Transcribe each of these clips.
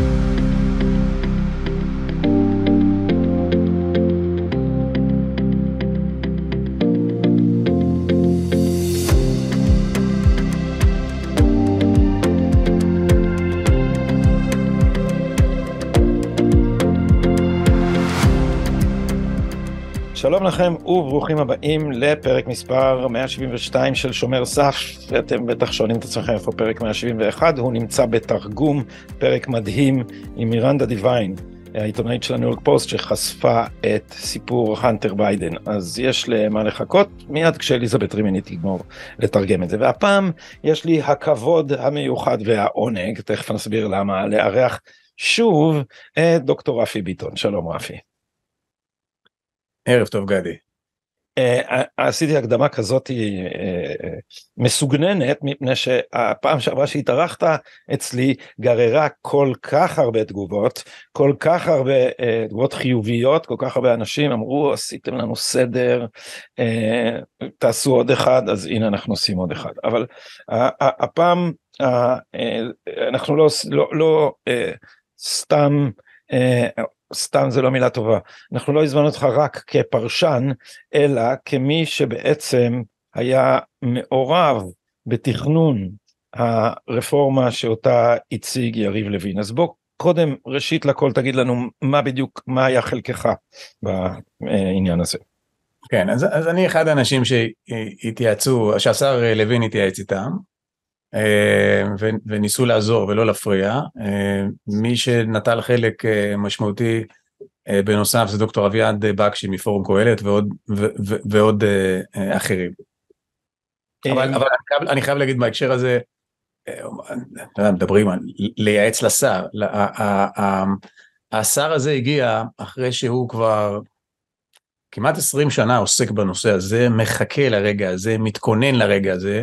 Thank you. שלום לכם וברוכים הבאים לפרק מספר 172 של שומר סף. אתם בטח שואלים את עצמכם איפה פרק 171, הוא נמצא בתרגום, פרק מדהים עם מירנדה דיווין, העיתונאית של הניו יורק פוסט שחשפה את סיפור הנטר ביידן. אז יש למה לחכות מיד כשאליזבת רימני תגמור לתרגם את זה. והפעם יש לי הכבוד המיוחד והעונג, תכף נסביר למה, לארח שוב את דוקטור רפי ביטון. שלום רפי. ערב טוב גדי. אה, אה, עשיתי הקדמה כזאת אה, מסוגננת מפני שהפעם שעברה שהתארחת אצלי גררה כל כך הרבה תגובות כל כך הרבה תגובות חיוביות כל כך הרבה אנשים אמרו עשיתם לנו סדר תעשו עוד אחד אז הנה אנחנו עושים עוד אחד אבל הפעם אנחנו לא לא, לא סתם סתם זה לא מילה טובה, אנחנו לא הזמנו אותך רק כפרשן, אלא כמי שבעצם היה מעורב בתכנון הרפורמה שאותה הציג יריב לוין. אז בוא קודם, ראשית לכל, תגיד לנו מה בדיוק, מה היה חלקך בעניין הזה. כן, אז, אז אני אחד האנשים שהתייעצו, שהשר לוין התייעץ איתם, אה, וניסו לעזור ולא להפריע. אה, מי שנטל חלק אה, משמעותי בנוסף זה דוקטור אביעד בקשי מפורום קהלת ועוד, ועוד אחרים. אבל, אבל אני, חייב, אני חייב להגיד בהקשר הזה, מדברים על לייעץ לשר, השר הזה הגיע אחרי שהוא כבר כמעט 20 שנה עוסק בנושא הזה, מחכה לרגע הזה, מתכונן לרגע הזה,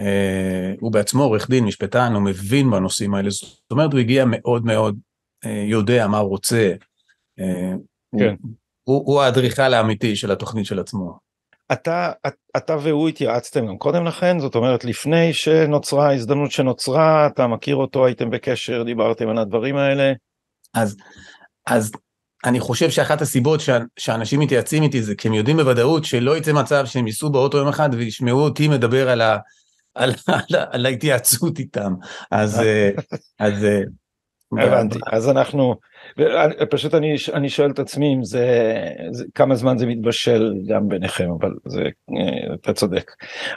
אה, הוא בעצמו עורך דין, משפטן, הוא מבין בנושאים האלה, זאת אומרת הוא הגיע מאוד מאוד, אה, יודע מה הוא רוצה. אה, כן. הוא, הוא הוא האדריכל האמיתי של התוכנית של עצמו. אתה, אתה והוא התייעצתם גם קודם לכן, זאת אומרת לפני שנוצרה ההזדמנות שנוצרה, אתה מכיר אותו, הייתם בקשר, דיברתם על הדברים האלה. אז, אז אני חושב שאחת הסיבות ש, שאנשים מתייעצים איתי זה כי הם יודעים בוודאות שלא יצא מצב שהם ייסעו באוטו יום אחד וישמעו אותי מדבר על על, על, על ההתייעצות איתם. אז... אה, אז אה, הבנתי, אז אנחנו, פשוט אני, אני שואל את עצמי אם זה, זה, כמה זמן זה מתבשל גם ביניכם, אבל זה, אה, אתה צודק.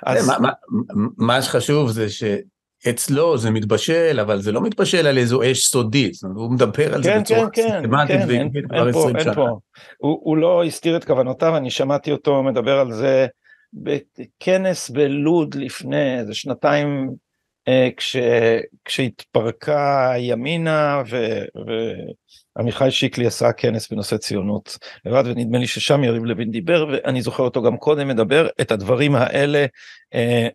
אז... מה, מה, מה שחשוב זה ש... אצלו זה מתבשל, אבל זה לא מתבשל על איזו אש סודית, הוא מדבר על כן, זה בצורה כן, כן, סיסטמטית כן, כבר 20 שנה. הוא, הוא לא הסתיר את כוונותיו, אני שמעתי אותו מדבר על זה בכנס בלוד לפני איזה שנתיים אה, כש, כשהתפרקה ימינה ו, ו, עמיחי שיקלי עשה כנס בנושא ציונות לבד, ונדמה לי ששם יריב לוין דיבר, ואני זוכר אותו גם קודם מדבר את הדברים האלה. אה,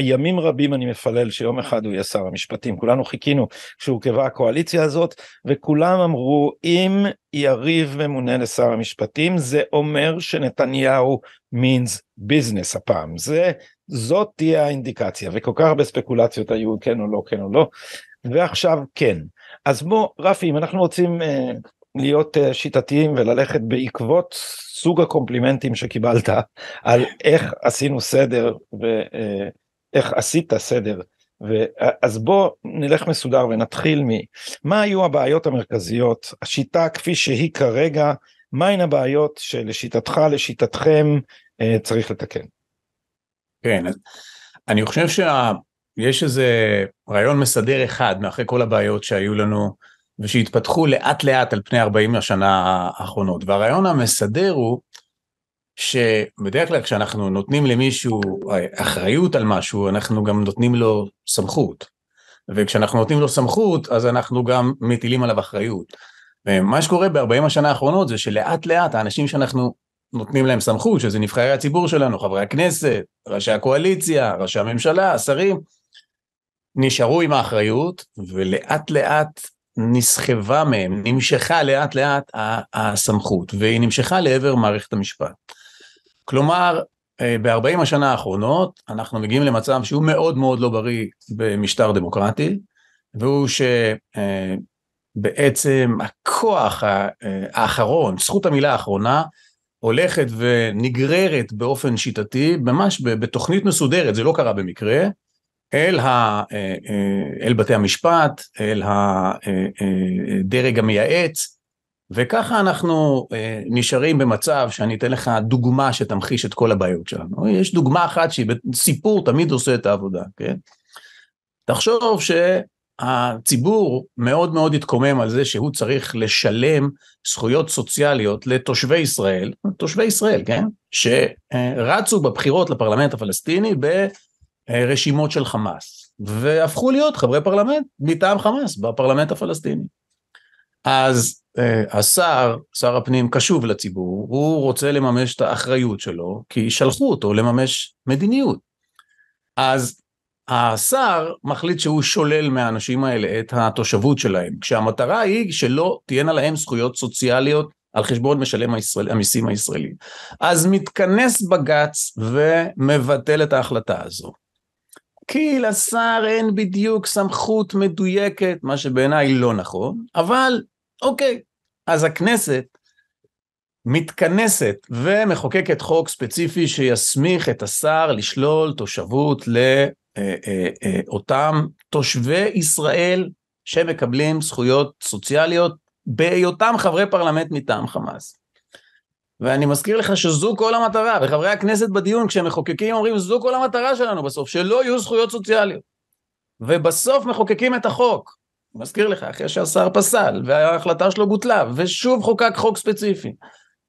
ימים רבים אני מפלל שיום אחד הוא יהיה שר המשפטים. כולנו חיכינו כשהורכבה הקואליציה הזאת, וכולם אמרו, אם יריב ממונה לשר המשפטים, זה אומר שנתניהו means business הפעם. זה, זאת תהיה האינדיקציה, וכל כך הרבה ספקולציות היו כן או לא, כן או לא, ועכשיו כן. אז בוא רפי אם אנחנו רוצים אה, להיות אה, שיטתיים וללכת בעקבות סוג הקומפלימנטים שקיבלת על איך עשינו סדר ואיך אה, עשית סדר אה, אז בוא נלך מסודר ונתחיל ממה היו הבעיות המרכזיות השיטה כפי שהיא כרגע מהן הבעיות שלשיטתך לשיטתכם אה, צריך לתקן. כן אני חושב שה... יש איזה רעיון מסדר אחד מאחרי כל הבעיות שהיו לנו ושהתפתחו לאט לאט על פני 40 השנה האחרונות. והרעיון המסדר הוא שבדרך כלל כשאנחנו נותנים למישהו אחריות על משהו, אנחנו גם נותנים לו סמכות. וכשאנחנו נותנים לו סמכות, אז אנחנו גם מטילים עליו אחריות. ומה שקורה ב-40 השנה האחרונות זה שלאט לאט האנשים שאנחנו נותנים להם סמכות, שזה נבחרי הציבור שלנו, חברי הכנסת, ראשי הקואליציה, ראשי הממשלה, השרים, נשארו עם האחריות, ולאט לאט נסחבה מהם, נמשכה לאט לאט הסמכות, והיא נמשכה לעבר מערכת המשפט. כלומר, אה, ב-40 השנה האחרונות אנחנו מגיעים למצב שהוא מאוד מאוד לא בריא במשטר דמוקרטי, והוא שבעצם אה, הכוח אה, האחרון, זכות המילה האחרונה, הולכת ונגררת באופן שיטתי, ממש בתוכנית מסודרת, זה לא קרה במקרה, אל, ה, אה, אה, אל בתי המשפט, אל הדרג אה, המייעץ, וככה אנחנו נשארים במצב שאני אתן לך דוגמה שתמחיש את כל הבעיות שלנו. יש דוגמה אחת שהיא סיפור תמיד עושה את העבודה, כן? תחשוב שהציבור מאוד מאוד התקומם על זה שהוא צריך לשלם זכויות סוציאליות לתושבי ישראל, תושבי ישראל, כן? שרצו בבחירות לפרלמנט הפלסטיני ב... אה, רשימות של חמאס, והפכו להיות חברי פרלמנט מטעם חמאס בפרלמנט הפלסטיני. אז אה, השר, שר הפנים, קשוב לציבור, הוא רוצה לממש את האחריות שלו, כי שלחו אותו לממש מדיניות. אז השר מחליט שהוא שולל מהאנשים האלה את התושבות שלהם, כשהמטרה היא שלא תהיינה להם זכויות סוציאליות על חשבון משלם הישראל, המיסים הישראלים. אז מתכנס בג"ץ ומבטל את ההחלטה הזו. כי לשר אין בדיוק סמכות מדויקת, מה שבעיניי לא נכון, אבל אוקיי, אז הכנסת מתכנסת ומחוקקת חוק ספציפי שיסמיך את השר לשלול תושבות לאותם אה, אה, אה, תושבי ישראל שמקבלים זכויות סוציאליות בהיותם חברי פרלמנט מטעם חמאס. ואני מזכיר לך שזו כל המטרה, וחברי הכנסת בדיון כשמחוקקים אומרים זו כל המטרה שלנו בסוף, שלא יהיו זכויות סוציאליות. ובסוף מחוקקים את החוק. אני מזכיר לך, אחרי שהשר פסל, וההחלטה שלו בוטלה, ושוב חוקק חוק ספציפי.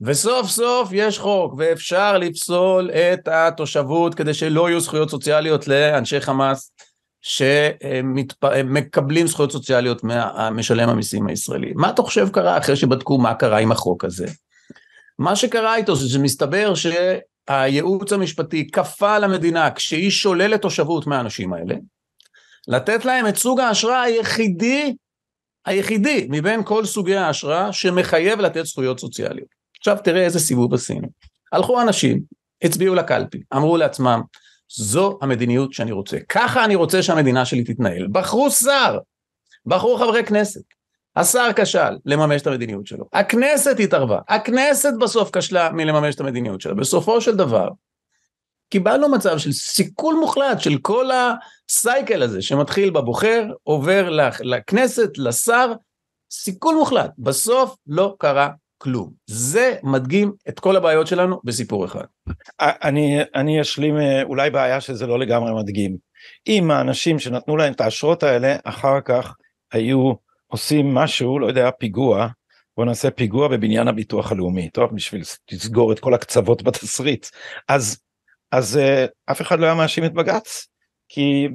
וסוף סוף יש חוק, ואפשר לפסול את התושבות כדי שלא יהיו זכויות סוציאליות לאנשי חמאס שמקבלים זכויות סוציאליות ממשלם המיסים הישראלי. מה אתה חושב קרה אחרי שבדקו מה קרה עם החוק הזה? מה שקרה איתו זה שמסתבר שהייעוץ המשפטי כפה על המדינה, כשהיא שוללת תושבות מהאנשים האלה, לתת להם את סוג האשרה היחידי, היחידי מבין כל סוגי האשרה שמחייב לתת זכויות סוציאליות. עכשיו תראה איזה סיבוב עשינו. הלכו אנשים, הצביעו לקלפי, אמרו לעצמם, זו המדיניות שאני רוצה, ככה אני רוצה שהמדינה שלי תתנהל. בחרו שר, בחרו חברי כנסת, השר כשל לממש את המדיניות שלו, הכנסת התערבה, הכנסת בסוף כשלה מלממש את המדיניות שלה. בסופו של דבר, קיבלנו מצב של סיכול מוחלט של כל הסייקל הזה שמתחיל בבוחר, עובר לכנסת, לשר, סיכול מוחלט. בסוף לא קרה כלום. זה מדגים את כל הבעיות שלנו בסיפור אחד. אני, אני אשלים אה, אולי בעיה שזה לא לגמרי מדגים. אם האנשים שנתנו להם את האשרות האלה אחר כך היו עושים משהו, לא יודע, פיגוע, בוא נעשה פיגוע בבניין הביטוח הלאומי, טוב, בשביל לסגור את כל הקצוות בתסריט. אז, אז אה, אף אחד לא היה מאשים את בג"ץ, כי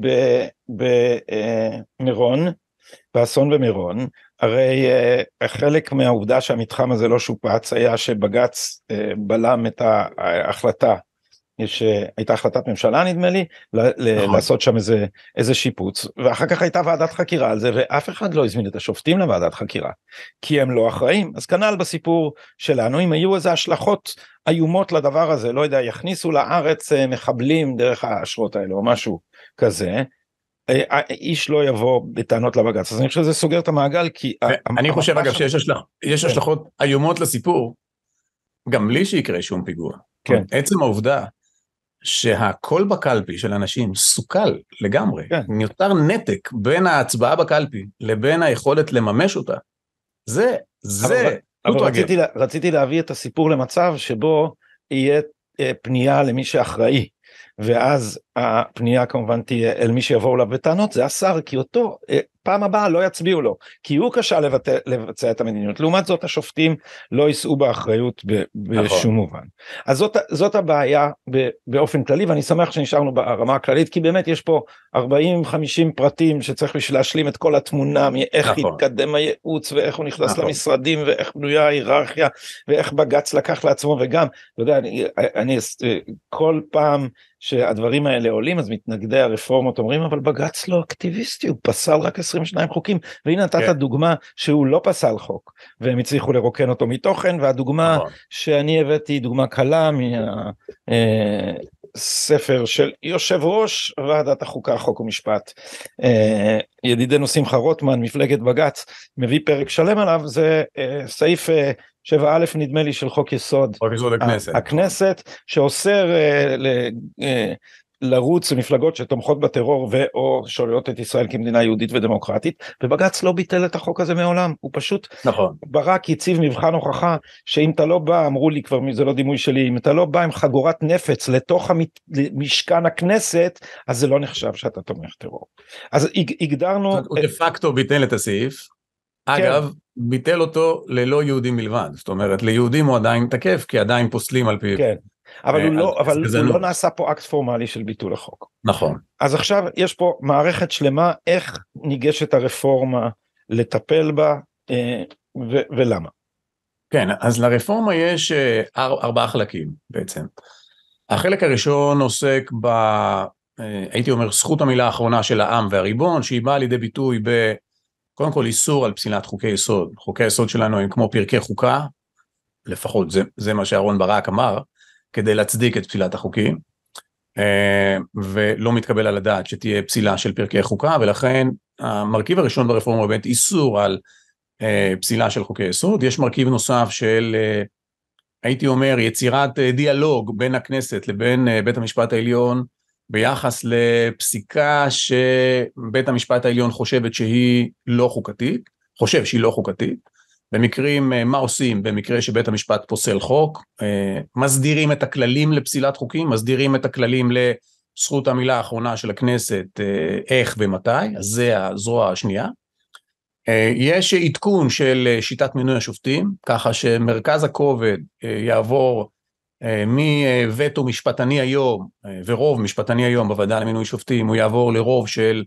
במירון, אה, באסון במירון, הרי אה, חלק מהעובדה שהמתחם הזה לא שופץ היה שבג"ץ בלם את ההחלטה יש אה, הייתה החלטת ממשלה נדמה לי ל- נכון. לעשות שם איזה איזה שיפוץ ואחר כך הייתה ועדת חקירה על זה ואף אחד לא הזמין את השופטים לוועדת חקירה כי הם לא אחראים אז כנ"ל בסיפור שלנו אם היו איזה השלכות איומות לדבר הזה לא יודע יכניסו לארץ אה, מחבלים דרך האשרות האלה או משהו כזה אה, איש לא יבוא בטענות לבג"ץ אז אני חושב שזה סוגר את המעגל כי אני חושב אגב שיש השלכ... יש כן. השלכות איומות לסיפור גם בלי שיקרה שום פיגוע. כן. עצם העובדה שהקול בקלפי של אנשים סוכל לגמרי, כן. נותר נתק בין ההצבעה בקלפי לבין היכולת לממש אותה. זה, זה, אבל, אבל רציתי, לה, רציתי להביא את הסיפור למצב שבו יהיה אה, פנייה למי שאחראי, ואז הפנייה כמובן תהיה אל מי שיבואו אליו בטענות זה השר כי אותו אה, פעם הבאה לא יצביעו לו כי הוא קשה לבט... לבצע את המדיניות לעומת זאת השופטים לא יישאו באחריות ב... נכון. בשום נכון. מובן אז זאת, זאת הבעיה ב... באופן כללי ואני שמח שנשארנו ברמה הכללית כי באמת יש פה 40-50 פרטים שצריך בשביל להשלים את כל התמונה מאיך נכון. התקדם הייעוץ ואיך הוא נכנס נכון. למשרדים ואיך בנויה ההיררכיה ואיך בג"ץ לקח לעצמו וגם אתה יודע אני, אני אה, כל פעם שהדברים האלה האלה עולים אז מתנגדי הרפורמות אומרים אבל בג"ץ לא אקטיביסטי הוא פסל רק 22 חוקים והנה נתת כן. דוגמה שהוא לא פסל חוק והם הצליחו לרוקן אותו מתוכן והדוגמה נכון. שאני הבאתי דוגמה קלה מהספר אה, של יושב ראש ועדת החוקה חוק ומשפט אה, ידידנו שמחה רוטמן מפלגת בג"ץ מביא פרק שלם עליו זה אה, סעיף אה, 7א נדמה לי של חוק יסוד, חוק יסוד הכנסת. הכנסת שאוסר אה, ל, אה, לרוץ למפלגות שתומכות בטרור ואו שוללות את ישראל כמדינה יהודית ודמוקרטית ובג"ץ לא ביטל את החוק הזה מעולם הוא פשוט נכון ברק הציב מבחן הוכחה שאם אתה לא בא אמרו לי כבר זה לא דימוי שלי אם אתה לא בא עם חגורת נפץ לתוך משכן הכנסת אז זה לא נחשב שאתה תומך טרור אז הגדרנו הוא דה פקטו ביטל את הסעיף כן. אגב ביטל אותו ללא יהודים מלבד זאת אומרת ליהודים הוא עדיין תקף כי עדיין פוסלים על פי כן. אבל הוא אה, לא, אבל הוא לא, לא נעשה פה אקט פורמלי של ביטול החוק. נכון. אז עכשיו יש פה מערכת שלמה איך ניגשת הרפורמה לטפל בה אה, ולמה. כן, אז לרפורמה יש אה, ארבעה חלקים בעצם. החלק הראשון עוסק ב... הייתי אומר זכות המילה האחרונה של העם והריבון שהיא באה לידי ביטוי ב... קודם כל איסור על פסילת חוקי יסוד. חוקי יסוד שלנו הם כמו פרקי חוקה, לפחות זה, זה מה שאהרן ברק אמר, כדי להצדיק את פסילת החוקים, אה, ולא מתקבל על הדעת שתהיה פסילה של פרקי חוקה, ולכן המרכיב הראשון ברפורמה הוא באמת איסור על אה, פסילה של חוקי יסוד, יש מרכיב נוסף של אה, הייתי אומר יצירת דיאלוג בין הכנסת לבין בית המשפט העליון ביחס לפסיקה שבית המשפט העליון חושבת שהיא לא חוקתית, חושב שהיא לא חוקתית, במקרים, אה, מה עושים? במקרה שבית המשפט פוסל חוק, אה, מסדירים את הכללים לפסילת חוקים, מסדירים את הכללים לזכות המילה האחרונה של הכנסת, אה, איך ומתי, אז זה הזרוע השנייה. יש עדכון של שיטת מינוי השופטים, ככה שמרכז הכובד יעבור מווטו משפטני היום, ורוב משפטני היום בוועדה למינוי שופטים, הוא יעבור לרוב של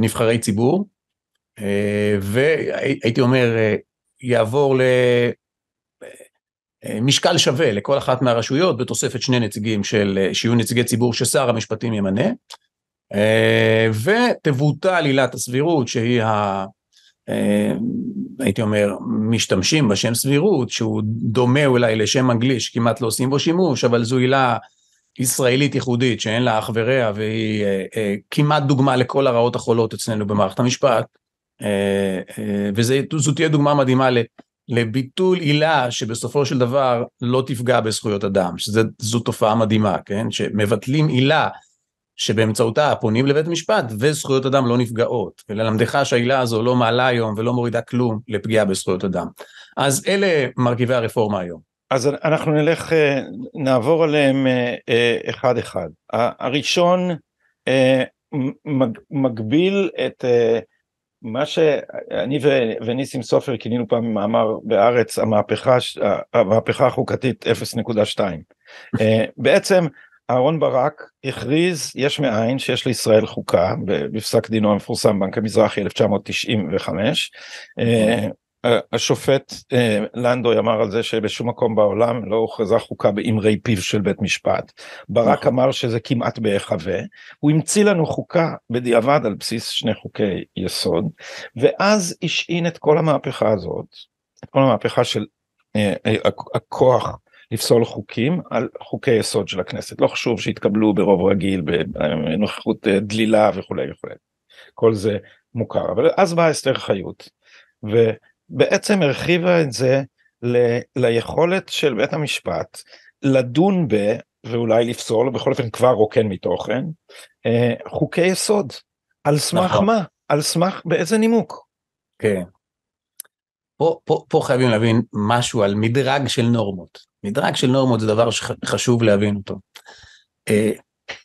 נבחרי ציבור. והייתי אומר, יעבור למשקל אה, שווה לכל אחת מהרשויות בתוספת שני נציגים של, אה, שיהיו נציגי ציבור ששר המשפטים ימנה, אה, ותבוטל עילת הסבירות שהיא ה... הייתי אומר, משתמשים בשם סבירות, שהוא דומה אולי לשם אנגלי שכמעט לא עושים בו שימוש, אבל זו עילה ישראלית ייחודית שאין לה אח ורע, והיא אה, אה, כמעט דוגמה לכל הרעות החולות אצלנו במערכת המשפט. אה, אה, וזו תהיה דוגמה מדהימה ל, לביטול עילה שבסופו של דבר לא תפגע בזכויות אדם, שזו תופעה מדהימה, כן? שמבטלים עילה שבאמצעותה פונים לבית משפט וזכויות אדם לא נפגעות, וללמדך שהעילה הזו לא מעלה היום ולא מורידה כלום לפגיעה בזכויות אדם. אז אלה מרכיבי הרפורמה היום. אז אנחנו נלך, אה, נעבור עליהם אחד אחד. הראשון מגביל את מה שאני ו... וניסים סופר כינינו פעם מאמר בארץ המהפכה, המהפכה החוקתית 0.2 אה, בעצם אהרן ברק הכריז יש מאין שיש לישראל חוקה בפסק דינו המפורסם בנק המזרחי 1995 השופט אה, לנדוי אמר על זה שבשום מקום בעולם לא הוכרזה חוקה באמרי פיו של בית משפט. ברק נכון. אמר שזה כמעט בהיחווה. הוא המציא לנו חוקה בדיעבד על בסיס שני חוקי יסוד, ואז השעין את כל המהפכה הזאת, את כל המהפכה של אה, אה, הכוח לפסול חוקים על חוקי יסוד של הכנסת. לא חשוב שהתקבלו ברוב רגיל, בנוכחות אה, אה, דלילה וכולי וכולי. כל זה מוכר. אבל אז באה אסתר חיות. ו... בעצם הרחיבה את זה ל, ליכולת של בית המשפט לדון ב, ואולי לפסול, בכל אופן כבר רוקן מתוכן, אה, חוקי יסוד. על סמך נכון. מה? על סמך באיזה נימוק? כן. פה, פה, פה חייבים להבין משהו על מדרג של נורמות. מדרג של נורמות זה דבר שחשוב להבין אותו. אה,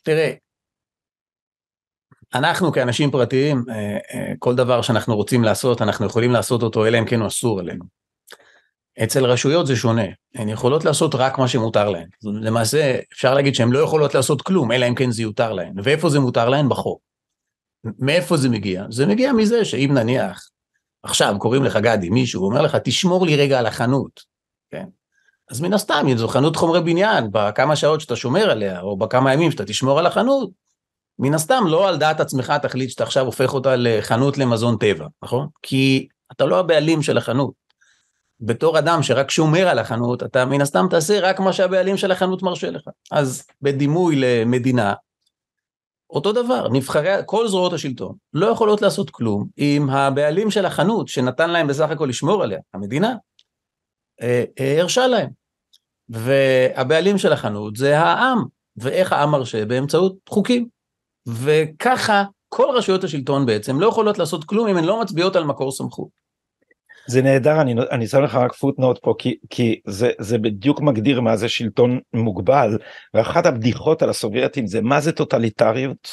תראה, אנחנו כאנשים פרטיים, אה, אה, כל דבר שאנחנו רוצים לעשות, אנחנו יכולים לעשות אותו, אלא אם כן הוא אסור עלינו. אצל רשויות זה שונה, הן יכולות לעשות רק מה שמותר להן. למעשה, אפשר להגיד שהן לא יכולות לעשות כלום, אלא אם כן זה יותר להן. ואיפה זה מותר להן? בחוק. מאיפה זה מגיע? זה מגיע מזה שאם נניח, עכשיו קוראים לך גדי, מישהו, אומר לך, תשמור לי רגע על החנות, כן? אז מן הסתם, אם זו חנות חומרי בניין, בכמה שעות שאתה שומר עליה, או בכמה ימים שאתה תשמור על החנות, מן הסתם לא על דעת עצמך תחליט שאתה עכשיו הופך אותה לחנות למזון טבע, נכון? כי אתה לא הבעלים של החנות. בתור אדם שרק שומר על החנות, אתה מן הסתם תעשה רק מה שהבעלים של החנות מרשה לך. אז בדימוי למדינה, אותו דבר, נבחרי, כל זרועות השלטון לא יכולות לעשות כלום אם הבעלים של החנות, שנתן להם בסך הכל לשמור עליה, המדינה, אה, אה, הרשה להם. והבעלים של החנות זה העם, ואיך העם מרשה? באמצעות חוקים. וככה כל רשויות השלטון בעצם לא יכולות לעשות כלום אם הן לא מצביעות על מקור סמכות. זה נהדר, אני, אני שם לך רק פוטנוט פה, כי, כי זה, זה בדיוק מגדיר מה זה שלטון מוגבל, ואחת הבדיחות על הסובייטים זה מה זה טוטליטריות?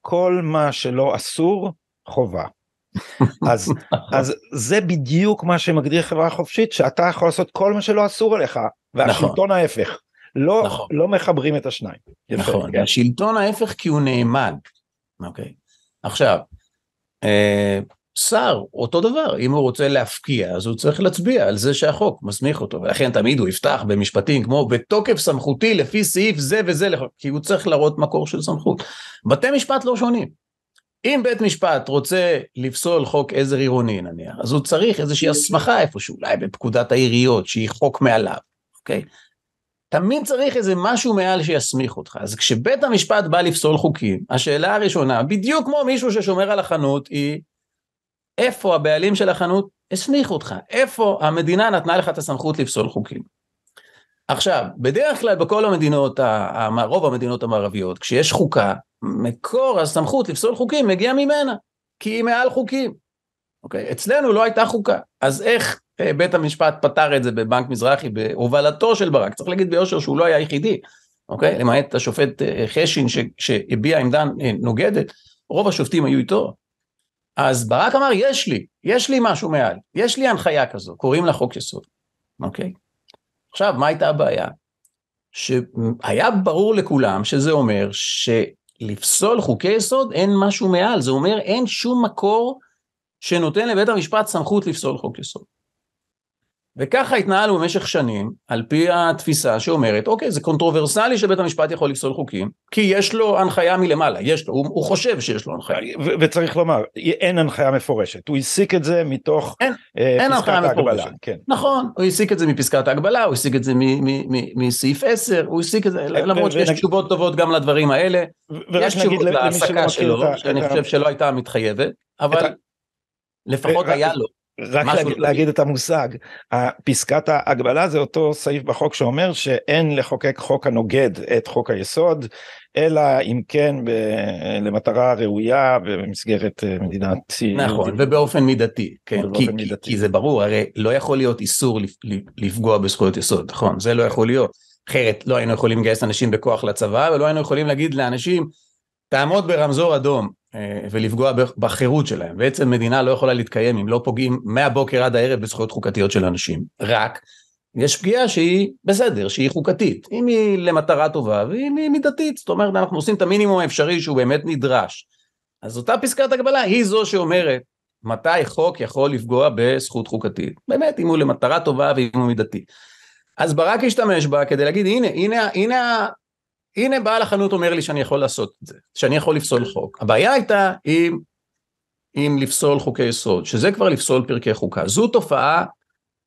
כל מה שלא אסור, חובה. אז, אז זה בדיוק מה שמגדיר חברה חופשית, שאתה יכול לעשות כל מה שלא אסור עליך, נכון. והשלטון נכון. ההפך. לא, נכון. לא מחברים את השניים. נכון, יפה, כן. השלטון ההפך כי הוא נאמן. אוקיי. עכשיו, אה, שר, אותו דבר, אם הוא רוצה להפקיע, אז הוא צריך להצביע על זה שהחוק מסמיך אותו, ולכן תמיד הוא יפתח במשפטים כמו בתוקף סמכותי לפי סעיף זה וזה, כי הוא צריך להראות מקור של סמכות. בתי משפט לא שונים. אם בית משפט רוצה לפסול חוק עזר עירוני נניח, אז הוא צריך איזושהי הסמכה איפשהו, אולי בפקודת העיריות, שהיא חוק מעליו, אוקיי? תמיד צריך איזה משהו מעל שיסמיך אותך. אז כשבית המשפט בא לפסול חוקים, השאלה הראשונה, בדיוק כמו מישהו ששומר על החנות, היא איפה הבעלים של החנות הסמיך אותך? איפה המדינה נתנה לך את הסמכות לפסול חוקים? עכשיו, בדרך כלל בכל המדינות, רוב המדינות המערביות, כשיש חוקה, מקור הסמכות לפסול חוקים מגיע ממנה, כי היא מעל חוקים. אוקיי? אצלנו לא הייתה חוקה, אז איך אה, בית המשפט פתר את זה בבנק מזרחי בהובלתו של ברק, צריך להגיד ביושר שהוא לא היה היחידי, אוקיי? למעט השופט אה, חשין שהביע עמדה אה, נוגדת, רוב השופטים היו איתו. אז ברק אמר, יש לי, יש לי משהו מעל, יש לי הנחיה כזו, קוראים לה חוק יסוד, אוקיי? עכשיו, מה הייתה הבעיה? שהיה ברור לכולם שזה אומר שלפסול חוקי יסוד אין משהו מעל, זה אומר אין שום מקור שנותן לבית המשפט סמכות לפסול חוק יסוד. וככה התנהלנו במשך שנים, על פי התפיסה שאומרת, אוקיי, זה קונטרוברסלי שבית המשפט יכול לפסול חוקים, כי יש לו הנחיה מלמעלה, יש לו, הוא, הוא חושב שיש לו הנחיה. וצריך לומר, אין הנחיה מפורשת, הוא הסיק את זה מתוך אין, אה, אין פסקת ההגבלה. כן. נכון, הוא הסיק את זה מפסקת ההגבלה, הוא הסיק את זה מסעיף 10, הוא הסיק את זה, אה, למרות שיש תשובות טובות גם לדברים האלה, יש תשובות להעסקה שלו, שאני חושב שלא הייתה מתחייבת, אבל לפחות אה, היה אה, לו. רק להגיד, להגיד את המושג, פסקת ההגבלה זה אותו סעיף בחוק שאומר שאין לחוקק חוק הנוגד את חוק היסוד, אלא אם כן ב, למטרה ראויה במסגרת אה, מדינת... נכון, מדינת... ובאופן מידתי, כן, ובאופן כי, מידתי. כי, כי זה ברור, הרי לא יכול להיות איסור לפגוע בזכויות יסוד, נכון, זה לא יכול להיות, אחרת לא היינו יכולים לגייס אנשים בכוח לצבא, ולא היינו יכולים להגיד לאנשים, תעמוד ברמזור אדום, אה, ולפגוע בחירות שלהם. בעצם מדינה לא יכולה להתקיים אם לא פוגעים מהבוקר עד הערב בזכויות חוקתיות של אנשים. רק יש פגיעה שהיא בסדר, שהיא חוקתית. אם היא למטרה טובה ואם היא מידתית, זאת אומרת אנחנו עושים את המינימום האפשרי שהוא באמת נדרש. אז אותה פסקת הגבלה היא זו שאומרת מתי חוק יכול לפגוע בזכות חוקתית. באמת, אם הוא למטרה טובה ואם הוא מידתי. אז ברק השתמש בה כדי להגיד, הנה, הנה, הנה הנה בעל החנות אומר לי שאני יכול לעשות את זה, שאני יכול לפסול חוק. הבעיה הייתה עם, עם לפסול חוקי יסוד, שזה כבר לפסול פרקי חוקה. זו תופעה,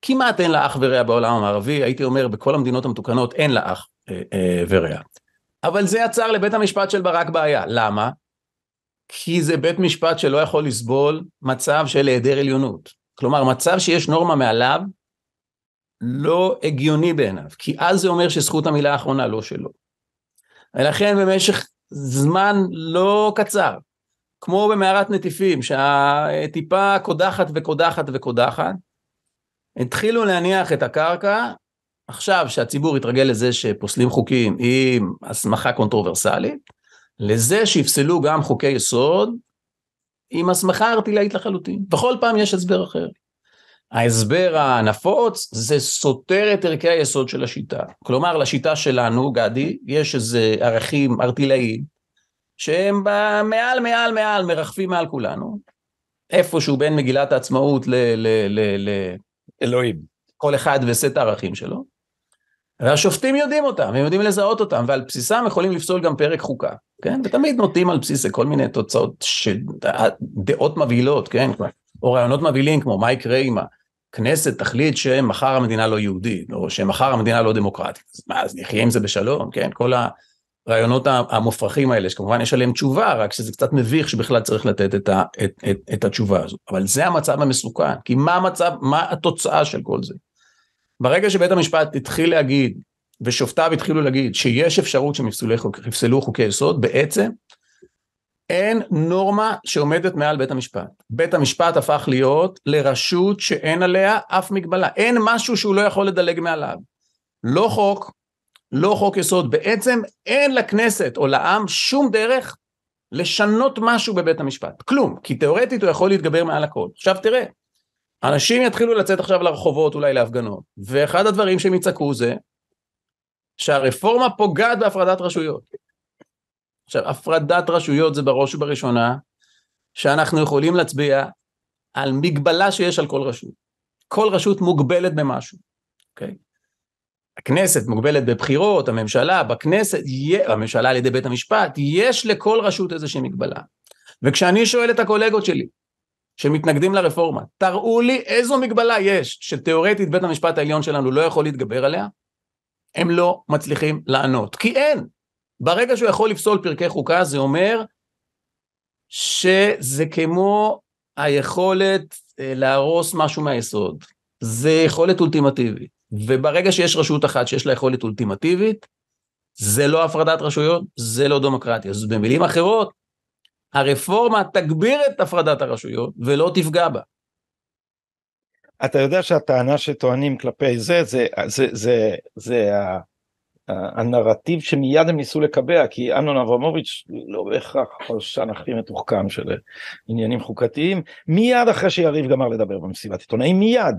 כמעט אין לה אח ורע בעולם המערבי, הייתי אומר בכל המדינות המתוקנות אין לה אח אה, אה, ורע. אבל זה יצר לבית המשפט של ברק בעיה, למה? כי זה בית משפט שלא יכול לסבול מצב של היעדר עליונות. כלומר, מצב שיש נורמה מעליו, לא הגיוני בעיניו, כי אז זה אומר שזכות המילה האחרונה לא שלו. ולכן במשך זמן לא קצר, כמו במערת נטיפים, שהטיפה קודחת וקודחת וקודחת, התחילו להניח את הקרקע, עכשיו שהציבור התרגל לזה שפוסלים חוקים עם הסמכה קונטרוברסלית, לזה שיפסלו גם חוקי יסוד עם הסמכה ארטילאית לחלוטין. בכל פעם יש הסבר אחר. ההסבר הנפוץ זה סותר את ערכי היסוד של השיטה. כלומר, לשיטה שלנו, גדי, יש איזה ערכים ארטילאיים, שהם מעל מעל מעל, מרחפים מעל כולנו, איפשהו בין מגילת העצמאות ל... ל, ל, ל אלוהים. כל אחד וסט הערכים שלו. והשופטים יודעים אותם, הם יודעים לזהות אותם, ועל בסיסם יכולים לפסול גם פרק חוקה, כן? ותמיד נוטים על בסיס כל מיני תוצאות, ש... דעות מבהילות, כן? או רעיונות מבהילים כמו מה יקרה עם הכנסת תחליט שמחר המדינה לא יהודית, או שמחר המדינה לא דמוקרטית. אז מה, אז נחיה עם זה בשלום, כן? כל הרעיונות המופרכים האלה, שכמובן יש עליהם תשובה, רק שזה קצת מביך שבכלל צריך לתת את, ה, את, את, את התשובה הזאת. אבל זה המצב המסוכן, כי מה המצב, מה התוצאה של כל זה? ברגע שבית המשפט התחיל להגיד, ושופטיו התחילו להגיד, שיש אפשרות שהם יפסלו חוקי יסוד, בעצם אין נורמה שעומדת מעל בית המשפט. בית המשפט הפך להיות לרשות שאין עליה אף מגבלה. אין משהו שהוא לא יכול לדלג מעליו. לא חוק, לא חוק יסוד. בעצם אין לכנסת או לעם שום דרך לשנות משהו בבית המשפט. כלום. כי תאורטית הוא יכול להתגבר מעל הכל. עכשיו תראה, אנשים יתחילו לצאת עכשיו לרחובות אולי להפגנות, ואחד הדברים שהם יצעקו זה שהרפורמה פוגעת בהפרדת רשויות. עכשיו, הפרדת רשויות זה בראש ובראשונה, שאנחנו יכולים להצביע על מגבלה שיש על כל רשות. כל רשות מוגבלת במשהו, אוקיי? Okay? הכנסת מוגבלת בבחירות, הממשלה, בכנסת, הממשלה על ידי בית המשפט, יש לכל רשות איזושהי מגבלה. וכשאני שואל את הקולגות שלי, שמתנגדים לרפורמה, תראו לי איזו מגבלה יש, שתאורטית בית המשפט העליון שלנו לא יכול להתגבר עליה, הם לא מצליחים לענות, כי אין, ברגע שהוא יכול לפסול פרקי חוקה, זה אומר שזה כמו היכולת אה, להרוס משהו מהיסוד. זה יכולת אולטימטיבית. וברגע שיש רשות אחת שיש לה יכולת אולטימטיבית, זה לא הפרדת רשויות, זה לא דמוקרטיה. אז במילים אחרות, הרפורמה תגביר את הפרדת הרשויות ולא תפגע בה. אתה יודע שהטענה שטוענים כלפי זה, זה, זה, זה, זה, זה הנרטיב שמיד הם ניסו לקבע, כי אמנון אברמוביץ' לא בהכרח פרשן הכי מתוחכם של עניינים חוקתיים, מיד אחרי שיריב גמר לדבר במסיבת עיתונאים, מיד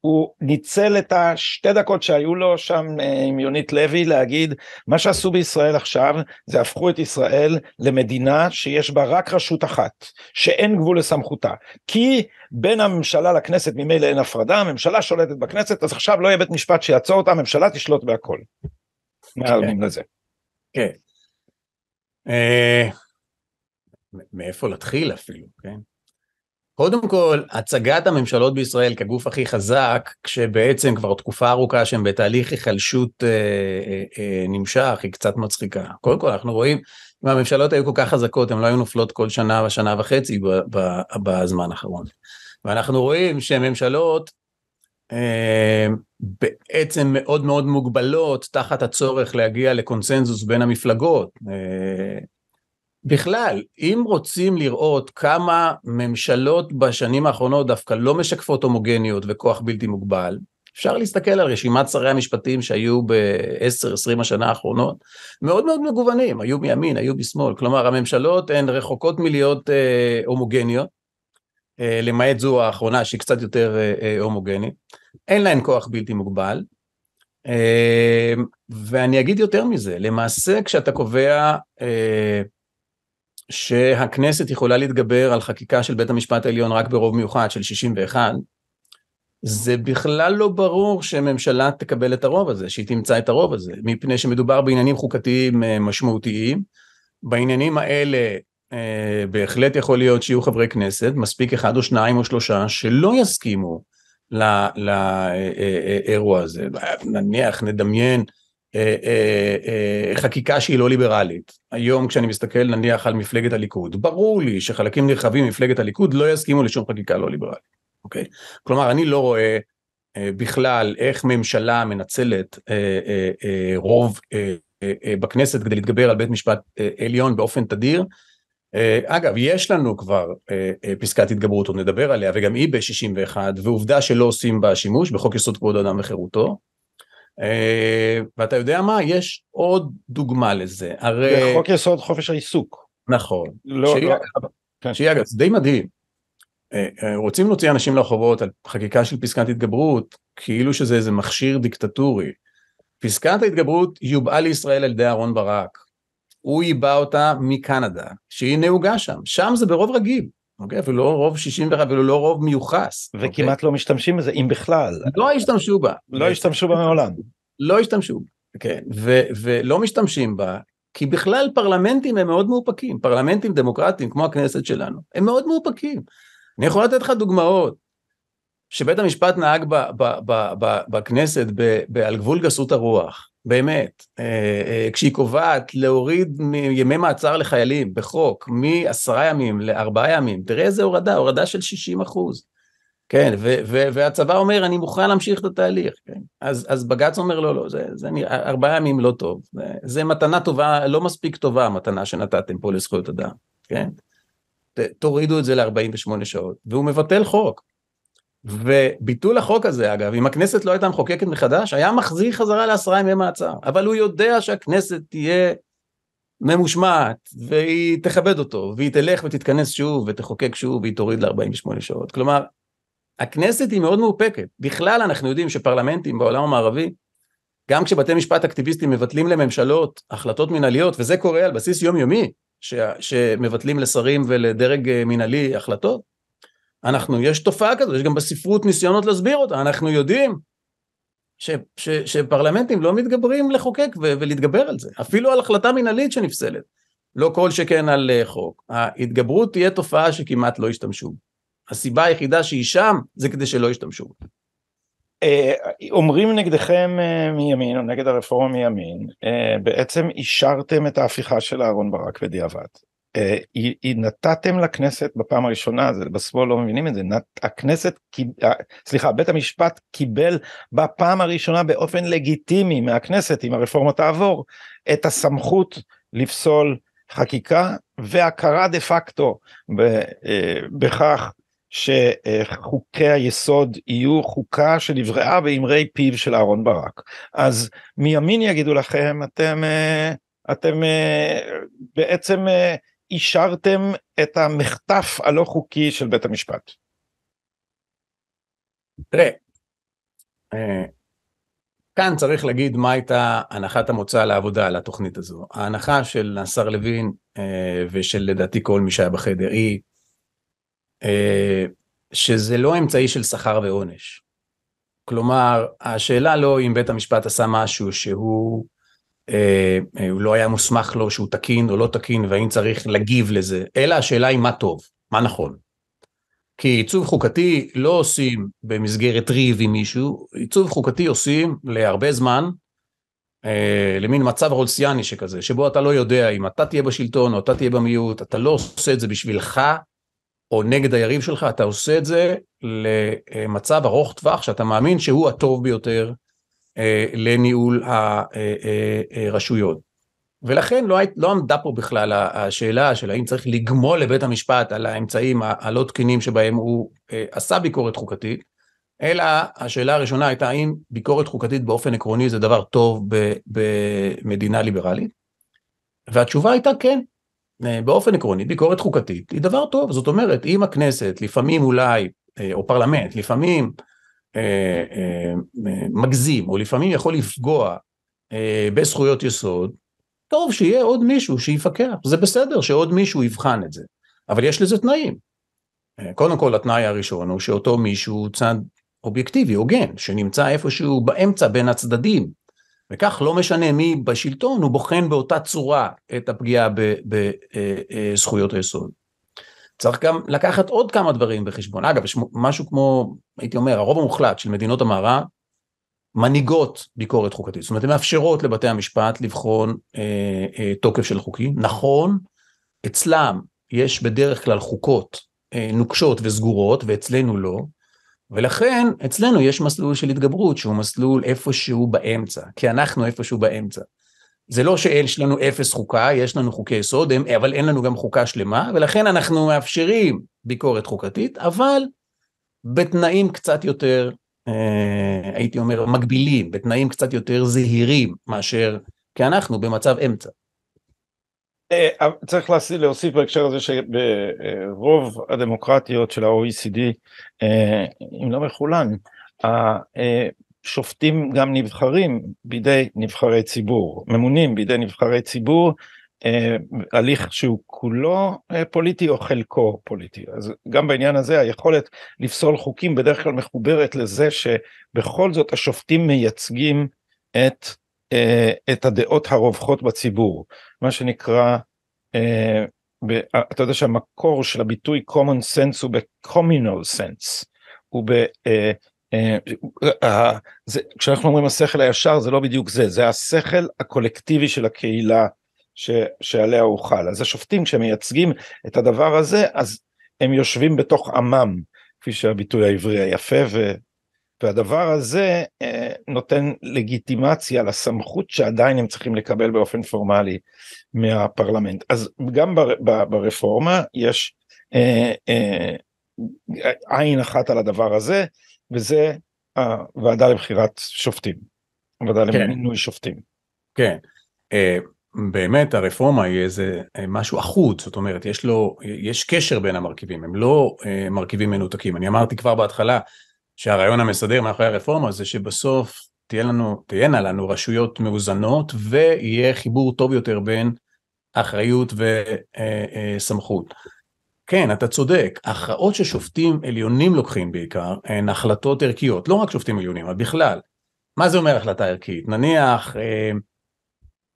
הוא ניצל את השתי דקות שהיו לו שם אה, עם יונית לוי להגיד מה שעשו בישראל עכשיו זה הפכו את ישראל למדינה שיש בה רק רשות אחת שאין גבול לסמכותה כי בין הממשלה לכנסת ממילא אין הפרדה הממשלה שולטת בכנסת אז עכשיו לא יהיה בית משפט שיעצור אותה הממשלה תשלוט בהכל. כן. מערבים לזה. כן. אה, מאיפה להתחיל אפילו, כן? קודם כל, הצגת הממשלות בישראל כגוף הכי חזק, כשבעצם כבר תקופה ארוכה שהם בתהליך היחלשות אה, אה, אה, נמשך, היא קצת מצחיקה. קודם כל, אנחנו רואים, אם הממשלות היו כל כך חזקות, הן לא היו נופלות כל שנה ושנה וחצי בזמן האחרון. ואנחנו רואים שממשלות אה, בעצם מאוד מאוד מוגבלות תחת הצורך להגיע לקונסנזוס בין המפלגות. אה, בכלל, אם רוצים לראות כמה ממשלות בשנים האחרונות דווקא לא משקפות הומוגניות וכוח בלתי מוגבל, אפשר להסתכל על רשימת שרי המשפטים שהיו ב-10-20 השנה האחרונות, מאוד מאוד מגוונים, היו מימין, היו בשמאל, כלומר הממשלות הן רחוקות מלהיות אה, הומוגניות, אה, למעט זו האחרונה שהיא קצת יותר אה, אה, הומוגנית, אין להן כוח בלתי מוגבל. ואני אגיד יותר מזה, למעשה כשאתה קובע שהכנסת יכולה להתגבר על חקיקה של בית המשפט העליון רק ברוב מיוחד של 61, זה בכלל לא ברור שממשלה תקבל את הרוב הזה, שהיא תמצא את הרוב הזה, מפני שמדובר בעניינים חוקתיים משמעותיים. בעניינים האלה אה, בהחלט יכול להיות שיהיו חברי כנסת, מספיק אחד או שניים או שלושה, שלא יסכימו לאירוע אה, אה, הזה. נניח, נדמיין חקיקה שהיא לא ליברלית. היום כשאני מסתכל נניח על מפלגת הליכוד, ברור לי שחלקים נרחבים ממפלגת הליכוד לא יסכימו לשום חקיקה לא ליברלית, אוקיי? כלומר, אני לא רואה בכלל איך ממשלה מנצלת רוב בכנסת כדי להתגבר על בית משפט עליון באופן תדיר. אה, אגב, יש לנו כבר אה, אה, פסקת התגברות, עוד נדבר עליה, וגם היא ב-61, ועובדה שלא עושים בה שימוש בחוק יסוד כבוד האדם וחירותו. ואתה יודע מה? יש עוד דוגמה לזה. הרי... חוק יסוד חופש העיסוק. נכון. לא, שהיא, לא. כן. שהיא אגב, זה די מדהים. רוצים להוציא אנשים לרחובות על חקיקה של פסקת התגברות, כאילו שזה איזה מכשיר דיקטטורי. פסקת ההתגברות יובאה לישראל על ידי אהרן ברק. הוא ייבא אותה מקנדה, שהיא נהוגה שם, שם זה ברוב רגיל. אוקיי? אפילו לא רוב 61 אפילו לא רוב מיוחס. אוקיי? וכמעט אוקיי? לא משתמשים בזה, אם בכלל. לא השתמשו בה. לא השתמשו בה מעולם. לא השתמשו בה, כן. ו- ולא משתמשים בה, כי בכלל פרלמנטים הם מאוד מאופקים. פרלמנטים דמוקרטיים, כמו הכנסת שלנו, הם מאוד מאופקים. אני יכול לתת לך דוגמאות, שבית המשפט נהג ב- ב- ב- בכנסת על גבול גסות הרוח. באמת, אה, אה, כשהיא קובעת להוריד ימי מעצר לחיילים בחוק מעשרה ימים לארבעה ימים, תראה איזה הורדה, הורדה של 60 אחוז. כן, ו- ו- והצבא אומר, אני מוכן להמשיך את התהליך. כן? אז, אז בג"ץ אומר, לא, לא, זה, זה נראה, ארבעה ימים לא טוב. זה, זה מתנה טובה, לא מספיק טובה המתנה שנתתם פה לזכויות אדם, כן? ת, תורידו את זה ל-48 שעות, והוא מבטל חוק. וביטול החוק הזה אגב, אם הכנסת לא הייתה מחוקקת מחדש, היה מחזיר חזרה לעשרה ימי מעצר, אבל הוא יודע שהכנסת תהיה ממושמעת, והיא תכבד אותו, והיא תלך ותתכנס שוב, ותחוקק שוב, והיא תוריד ל-48 שעות. כלומר, הכנסת היא מאוד מאופקת. בכלל אנחנו יודעים שפרלמנטים בעולם המערבי, גם כשבתי משפט אקטיביסטים מבטלים לממשלות החלטות מנהליות, וזה קורה על בסיס יומיומי, ש... שמבטלים לשרים ולדרג אה, מנהלי החלטות, אנחנו, יש תופעה כזו, יש גם בספרות ניסיונות להסביר אותה, אנחנו יודעים ש, ש, ש, שפרלמנטים לא מתגברים לחוקק ו, ולהתגבר על זה, אפילו על החלטה מינהלית שנפסלת, לא כל שכן על אה, חוק. ההתגברות תהיה תופעה שכמעט לא ישתמשו הסיבה היחידה שהיא שם זה כדי שלא ישתמשו אה, אומרים נגדכם אה, מימין או נגד הרפורמה מימין בעצם אישרתם את ההפיכה של אהרן ברק בדיעבד אה, היא, היא נתתם לכנסת בפעם הראשונה, זה בשמאל לא מבינים את זה, נת, הכנסת, אה, סליחה, בית המשפט קיבל בפעם הראשונה באופן לגיטימי מהכנסת, אם הרפורמה תעבור, את הסמכות לפסול חקיקה והכרה דה פקטו אה, בכך שחוקי היסוד יהיו חוקה שנבראה באמרי פיו של אהרן ברק. אז מימין יגידו לכם, אתם, אתם בעצם אישרתם את המחטף הלא חוקי של בית המשפט? תראה, אה, כאן צריך להגיד מה הייתה הנחת המוצא לעבודה על התוכנית הזו. ההנחה של השר לוין אה, ושל לדעתי כל מי שהיה בחדר היא אה, שזה לא אמצעי של שכר ועונש. כלומר, השאלה לא אם בית המשפט עשה משהו שהוא אה, אה, הוא לא היה מוסמך לו שהוא תקין או לא תקין והאם צריך להגיב לזה, אלא השאלה היא מה טוב, מה נכון. כי עיצוב חוקתי לא עושים במסגרת ריב עם מישהו, עיצוב חוקתי עושים להרבה זמן, אה, למין מצב רולסיאני שכזה, שבו אתה לא יודע אם אתה תהיה בשלטון או אתה תהיה במיעוט, אתה לא עושה את זה בשבילך או נגד היריב שלך, אתה עושה את זה למצב ארוך טווח שאתה מאמין שהוא הטוב ביותר, אה, לניהול הרשויות. אה, אה, ולכן לא, לא עמדה פה בכלל השאלה של האם צריך לגמול לבית המשפט על האמצעים הלא תקינים שבהם הוא עשה ביקורת חוקתית, אלא השאלה הראשונה הייתה האם ביקורת חוקתית באופן עקרוני זה דבר טוב במדינה ליברלית? והתשובה הייתה כן, באופן עקרוני ביקורת חוקתית היא דבר טוב, זאת אומרת אם הכנסת לפעמים אולי, או פרלמנט, לפעמים אה, אה, אה, מגזים, או לפעמים יכול לפגוע בזכויות יסוד, טוב שיהיה עוד מישהו שיפקח, זה בסדר שעוד מישהו יבחן את זה, אבל יש לזה תנאים. קודם כל התנאי הראשון הוא שאותו מישהו צד אובייקטיבי, הוגן, שנמצא איפשהו באמצע בין הצדדים, וכך לא משנה מי בשלטון, הוא בוחן באותה צורה את הפגיעה בזכויות היסוד. צריך גם לקחת עוד כמה דברים בחשבון. אגב, יש משהו כמו, הייתי אומר, הרוב המוחלט של מדינות המערב מנהיגות ביקורת חוקתית. זאת אומרת, הן מאפשרות לבתי המשפט לבחון אה, אה, תוקף של חוקים. נכון, אצלם יש בדרך כלל חוקות אה, נוקשות וסגורות, ואצלנו לא. ולכן אצלנו יש מסלול של התגברות שהוא מסלול איפשהו באמצע, כי אנחנו איפשהו באמצע. זה לא שיש לנו אפס חוקה, יש לנו חוקי יסוד, אבל אין לנו גם חוקה שלמה, ולכן אנחנו מאפשרים ביקורת חוקתית, אבל בתנאים קצת יותר, אה, הייתי אומר, מגבילים, בתנאים קצת יותר זהירים מאשר, כי אנחנו במצב אמצע. אה, צריך להוסיף בהקשר הזה שברוב הדמוקרטיות של ה-OECD, אה, אם לא מכולן, שופטים גם נבחרים בידי נבחרי ציבור, ממונים בידי נבחרי ציבור, אה, הליך שהוא כולו אה, פוליטי או חלקו פוליטי. אז גם בעניין הזה היכולת לפסול חוקים בדרך כלל מחוברת לזה שבכל זאת השופטים מייצגים את, אה, את הדעות הרווחות בציבור, מה שנקרא ב, אתה יודע שהמקור של הביטוי common sense הוא ב-communal sense, הוא אה, אה, זה, כשאנחנו אומרים השכל הישר זה לא בדיוק זה, זה השכל הקולקטיבי של הקהילה ש, שעליה הוא חל. אז השופטים כשמייצגים את הדבר הזה, אז הם יושבים בתוך עמם, כפי שהביטוי העברי היפה, ו, והדבר הזה אה, נותן לגיטימציה לסמכות שעדיין הם צריכים לקבל באופן פורמלי מהפרלמנט. אז גם בר, ב, ברפורמה יש אה, אה, עין אחת על הדבר הזה, וזה הוועדה לבחירת שופטים, הוועדה כן. למינוי שופטים. כן, uh, באמת הרפורמה היא איזה uh, משהו אחוד, זאת אומרת יש לו, יש קשר בין המרכיבים, הם לא uh, מרכיבים מנותקים. אני אמרתי כבר בהתחלה שהרעיון המסדר מאחורי הרפורמה זה שבסוף תהיה לנו, תהיינה לנו רשויות מאוזנות ויהיה חיבור טוב יותר בין אחריות וסמכות. Uh, uh, כן, אתה צודק. הכרעות ששופטים עליונים לוקחים בעיקר, הן החלטות ערכיות. לא רק שופטים עליונים, אבל בכלל. מה זה אומר החלטה ערכית? נניח, אה,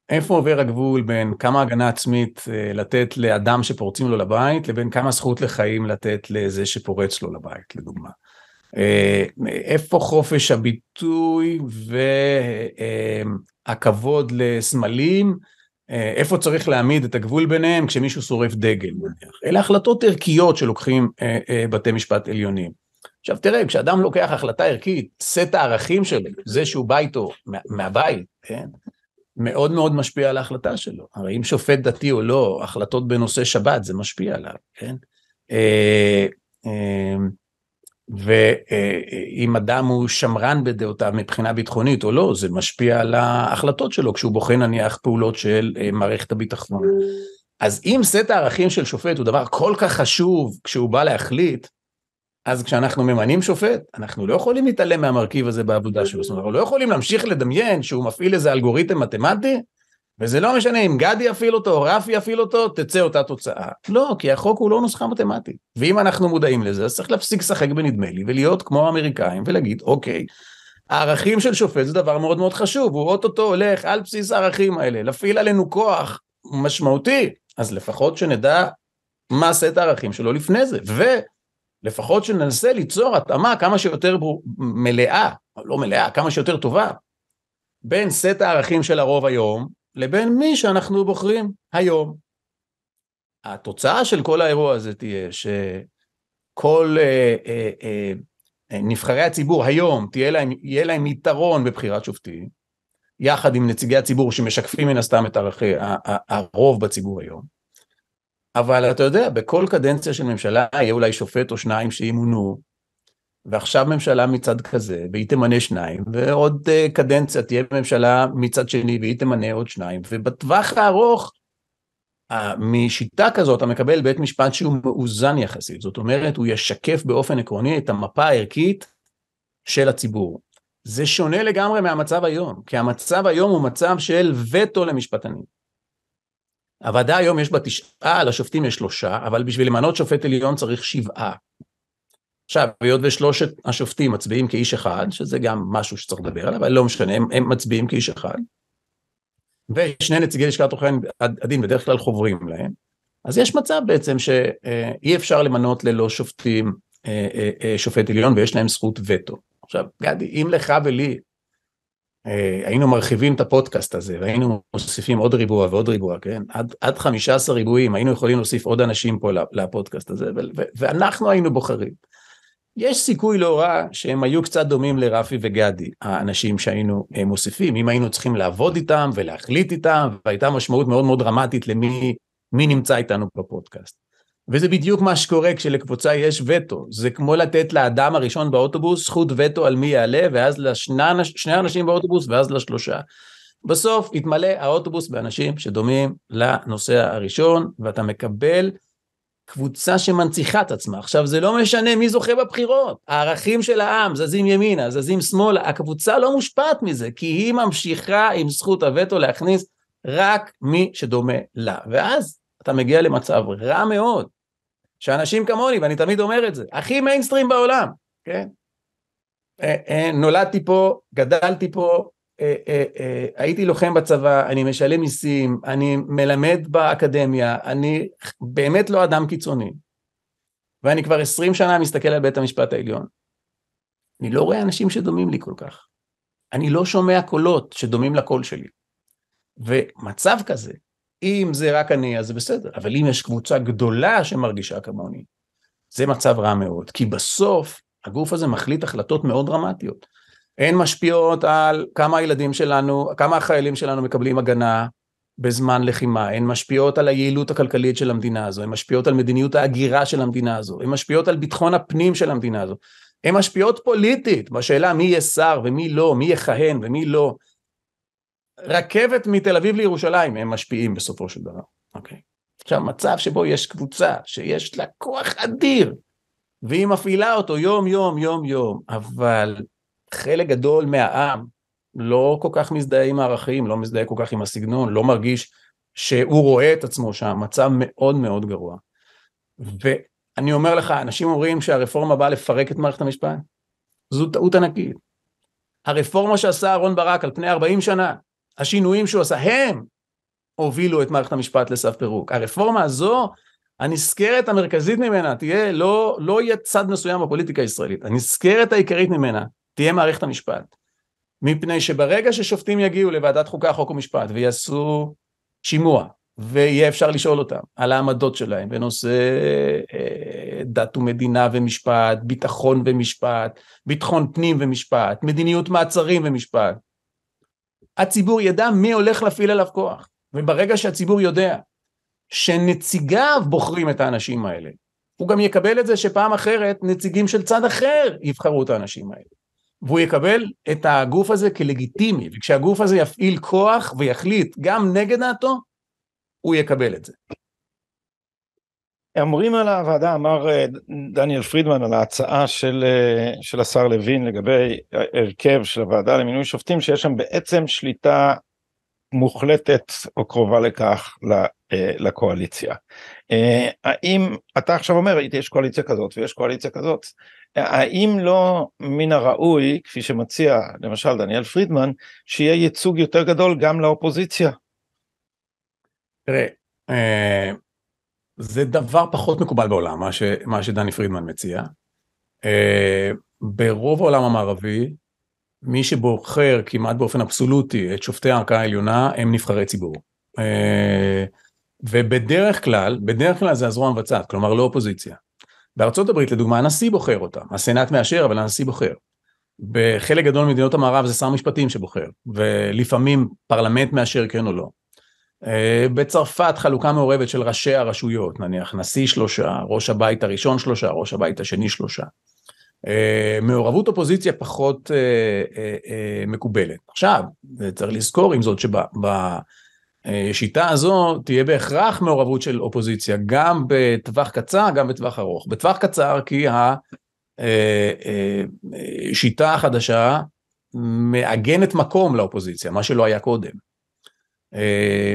איפה עובר הגבול בין כמה הגנה עצמית אה, לתת לאדם שפורצים לו לבית, לבין כמה זכות לחיים לתת לזה שפורץ לו לבית, לדוגמה. אה, איפה חופש הביטוי והכבוד לסמלים אה, אה אה, איפה צריך להעמיד את הגבול ביניהם כשמישהו שורף דגל נניח. אלה החלטות ערכיות שלוקחים אה, אה, בתי משפט עליונים. עכשיו תראה, כשאדם לוקח החלטה ערכית, סט הערכים שלו, זה שהוא בא איתו מה, מהבית, כן? מאוד מאוד משפיע על ההחלטה שלו. הרי אם שופט דתי או לא, החלטות בנושא שבת, זה משפיע עליו, כן? אה, אה ואם אדם הוא שמרן בדעותיו מבחינה ביטחונית או לא, זה משפיע על ההחלטות שלו כשהוא בוחן נניח פעולות של אה, מערכת הביטחון. אז אם סט הערכים של שופט הוא דבר כל כך חשוב כשהוא בא להחליט, אז כשאנחנו ממנים שופט, אנחנו לא יכולים להתעלם מהמרכיב הזה בעבודה שלו. זאת אומרת, אנחנו לא יכולים להמשיך לדמיין שהוא מפעיל איזה אלגוריתם מתמטי, וזה לא משנה אם גדי יפעיל אותו או רפי יפעיל אותו, תצא אותה תוצאה. לא, כי החוק הוא לא נוסחה מתמטית. ואם אנחנו מודעים לזה, אז צריך להפסיק לשחק בנדמה לי ולהיות כמו האמריקאים ולהגיד, אוקיי, הערכים של שופט זה דבר מאוד מאוד חשוב, הוא אוטוטו הולך על בסיס הערכים האלה, להפעיל עלינו כוח משמעותי, אז לפחות שנדע מה סט הערכים שלו לפני זה, ולפחות שננסה ליצור התאמה כמה שיותר מלאה, לא מלאה, כמה שיותר טובה, בין סט הערכים של הרוב היום לבין מי שאנחנו בוחרים היום. התוצאה של כל האירוע הזה תהיה שכל אה, אה, אה, נבחרי הציבור היום תהיה להם, יהיה להם יתרון בבחירת שופטים, יחד עם נציגי הציבור שמשקפים מן הסתם את ערכי הרוב בציבור היום. אבל אתה יודע, בכל קדנציה של ממשלה יהיה אולי שופט או שניים שימונו, ועכשיו ממשלה מצד כזה, והיא תמנה שניים, ועוד אה, קדנציה תהיה ממשלה מצד שני, והיא תמנה עוד שניים, ובטווח הארוך, משיטה כזאת אתה מקבל בית משפט שהוא מאוזן יחסית, זאת אומרת, הוא ישקף באופן עקרוני את המפה הערכית של הציבור. זה שונה לגמרי מהמצב היום, כי המצב היום הוא מצב של וטו למשפטנים. הוועדה היום יש בה תשעה, לשופטים יש שלושה, אבל בשביל למנות שופט עליון צריך שבעה. עכשיו, היות ושלושת השופטים מצביעים כאיש אחד, שזה גם משהו שצריך לדבר עליו, אבל לא משנה, הם, הם מצביעים כאיש אחד, ושני נציגי לשכת עורכי הדין בדרך כלל חוברים להם, אז יש מצב בעצם שאי אה, אפשר למנות ללא שופטים אה, אה, שופט עליון ויש להם זכות וטו. עכשיו, גדי, אם לך ולי היינו מרחיבים את הפודקאסט הזה והיינו מוסיפים עוד ריבוע ועוד ריבוע, כן? עד, עד 15 ריבועים היינו יכולים להוסיף עוד אנשים פה לפודקאסט הזה, ו- ואנחנו היינו בוחרים. יש סיכוי לא רע שהם היו קצת דומים לרפי וגדי, האנשים שהיינו אה, מוסיפים, אם היינו צריכים לעבוד איתם ולהחליט איתם, והייתה משמעות מאוד מאוד דרמטית למי מי נמצא איתנו בפודקאסט. וזה בדיוק מה שקורה כשלקבוצה יש וטו, זה כמו לתת לאדם הראשון באוטובוס זכות וטו על מי יעלה, ואז לשני אנשים באוטובוס ואז לשלושה. בסוף יתמלא האוטובוס באנשים שדומים לנוסע הראשון, ואתה מקבל קבוצה שמנציחה את עצמה. עכשיו, זה לא משנה מי זוכה בבחירות. הערכים של העם זזים ימינה, זזים שמאלה. הקבוצה לא מושפעת מזה, כי היא ממשיכה עם זכות הווטו להכניס רק מי שדומה לה. ואז אתה מגיע למצב רע מאוד, שאנשים כמוני, ואני תמיד אומר את זה, הכי מיינסטרים בעולם, כן? אה, אה, נולדתי פה, גדלתי פה, אה, אה, אה, הייתי לוחם בצבא, אני משלם מיסים, אני מלמד באקדמיה, אני באמת לא אדם קיצוני. ואני כבר עשרים שנה מסתכל על בית המשפט העליון. אני לא רואה אנשים שדומים לי כל כך. אני לא שומע קולות שדומים לקול שלי. ומצב כזה, אם זה רק אני, אז זה בסדר, אבל אם יש קבוצה גדולה שמרגישה כמוני, זה מצב רע מאוד, כי בסוף הגוף הזה מחליט החלטות מאוד דרמטיות. הן משפיעות על כמה הילדים שלנו, כמה החיילים שלנו מקבלים הגנה בזמן לחימה, הן משפיעות על היעילות הכלכלית של המדינה הזו, הן משפיעות על מדיניות ההגירה של המדינה הזו, הן משפיעות על ביטחון הפנים של המדינה הזו, הן משפיעות פוליטית בשאלה מי יהיה שר ומי לא, מי יכהן ומי לא. רכבת מתל אביב לירושלים, הם משפיעים בסופו של דבר, אוקיי? עכשיו, מצב שבו יש קבוצה שיש לה כוח אדיר, והיא מפעילה אותו יום יום יום יום, אבל חלק גדול מהעם לא כל כך מזדהה עם הערכים, לא מזדהה כל כך עם הסגנון, לא מרגיש שהוא רואה את עצמו שם, מצב מאוד מאוד גרוע. ואני אומר לך, אנשים אומרים שהרפורמה באה לפרק את מערכת המשפט, זו טעות ענקית. הרפורמה שעשה אהרן ברק על פני 40 שנה, השינויים שהוא עשה, הם הובילו את מערכת המשפט לסף פירוק. הרפורמה הזו, הנזכרת המרכזית ממנה תהיה, לא, לא יהיה צד מסוים בפוליטיקה הישראלית, הנזכרת העיקרית ממנה תהיה מערכת המשפט. מפני שברגע ששופטים יגיעו לוועדת חוקה, חוק ומשפט ויעשו שימוע, ויהיה אפשר לשאול אותם על העמדות שלהם בנושא אה, דת ומדינה ומשפט, ביטחון ומשפט, ביטחון פנים ומשפט, מדיניות מעצרים ומשפט, הציבור ידע מי הולך להפעיל עליו כוח. וברגע שהציבור יודע שנציגיו בוחרים את האנשים האלה, הוא גם יקבל את זה שפעם אחרת נציגים של צד אחר יבחרו את האנשים האלה. והוא יקבל את הגוף הזה כלגיטימי, וכשהגוף הזה יפעיל כוח ויחליט גם נגד דעתו, הוא יקבל את זה. אמורים על הוועדה, אמר אה, דניאל פרידמן על ההצעה של, אה, של השר לוין לגבי הרכב של הוועדה למינוי שופטים, שיש שם בעצם שליטה מוחלטת או קרובה לכך אה, לקואליציה. האם אתה עכשיו אומר, יש קואליציה כזאת ויש קואליציה כזאת, האם לא מן הראוי, כפי שמציע למשל דניאל פרידמן, שיהיה ייצוג יותר גדול גם לאופוזיציה? תראה, אה, זה דבר פחות מקובל בעולם, מה, ש, מה שדני פרידמן מציע. אה, ברוב העולם המערבי, מי שבוחר כמעט באופן אבסולוטי את שופטי הערכאה העליונה, הם נבחרי ציבור. אה, ובדרך כלל, בדרך כלל זה הזרוע המבצעת, כלומר לא אופוזיציה. בארצות הברית לדוגמה הנשיא בוחר אותה, הסנאט מאשר אבל הנשיא בוחר. בחלק גדול ממדינות המערב זה שר משפטים שבוחר, ולפעמים פרלמנט מאשר כן או לא. אה, בצרפת חלוקה מעורבת של ראשי הרשויות, נניח נשיא שלושה, ראש הבית הראשון שלושה, ראש הבית השני שלושה. אה, מעורבות אופוזיציה פחות אה, מקובלת. עכשיו, צריך לזכור עם זאת שב... השיטה אה, הזו תהיה בהכרח מעורבות של אופוזיציה, גם בטווח קצר, גם בטווח ארוך. בטווח קצר כי השיטה אה, אה, החדשה מעגנת מקום לאופוזיציה, מה שלא היה קודם.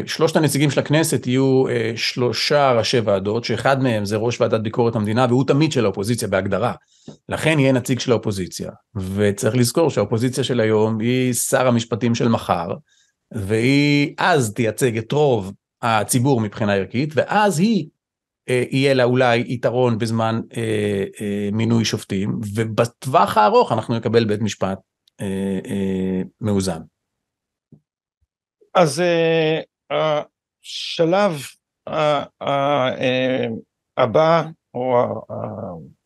שלושת הנציגים של הכנסת יהיו שלושה ראשי ועדות, שאחד מהם זה ראש ועדת ביקורת המדינה, והוא תמיד של האופוזיציה בהגדרה. לכן יהיה נציג של האופוזיציה. וצריך לזכור שהאופוזיציה של היום היא שר המשפטים של מחר. והיא אז תייצג את רוב הציבור מבחינה ערכית, ואז היא, אה, יהיה לה אולי יתרון בזמן אה, אה, מינוי שופטים, ובטווח הארוך אנחנו נקבל בית משפט אה, אה, מאוזן. אז אה, השלב אה, אה, אה הבא, או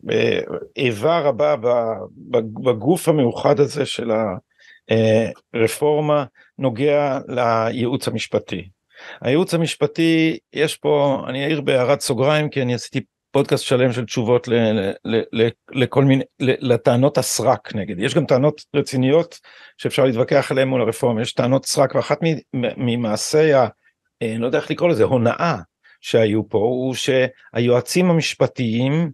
האיבר אה, אה, הבא בגוף המאוחד הזה של הרפורמה, נוגע לייעוץ המשפטי. הייעוץ המשפטי, יש פה, אני אעיר בהערת סוגריים, כי אני עשיתי פודקאסט שלם של תשובות ל, ל, ל, לכל מיני, לטענות הסרק נגד. יש גם טענות רציניות שאפשר להתווכח עליהן מול הרפורמה, יש טענות סרק, ואחת ממעשי ה... אה, אני לא יודע איך לקרוא לזה, הונאה שהיו פה, הוא שהיועצים המשפטיים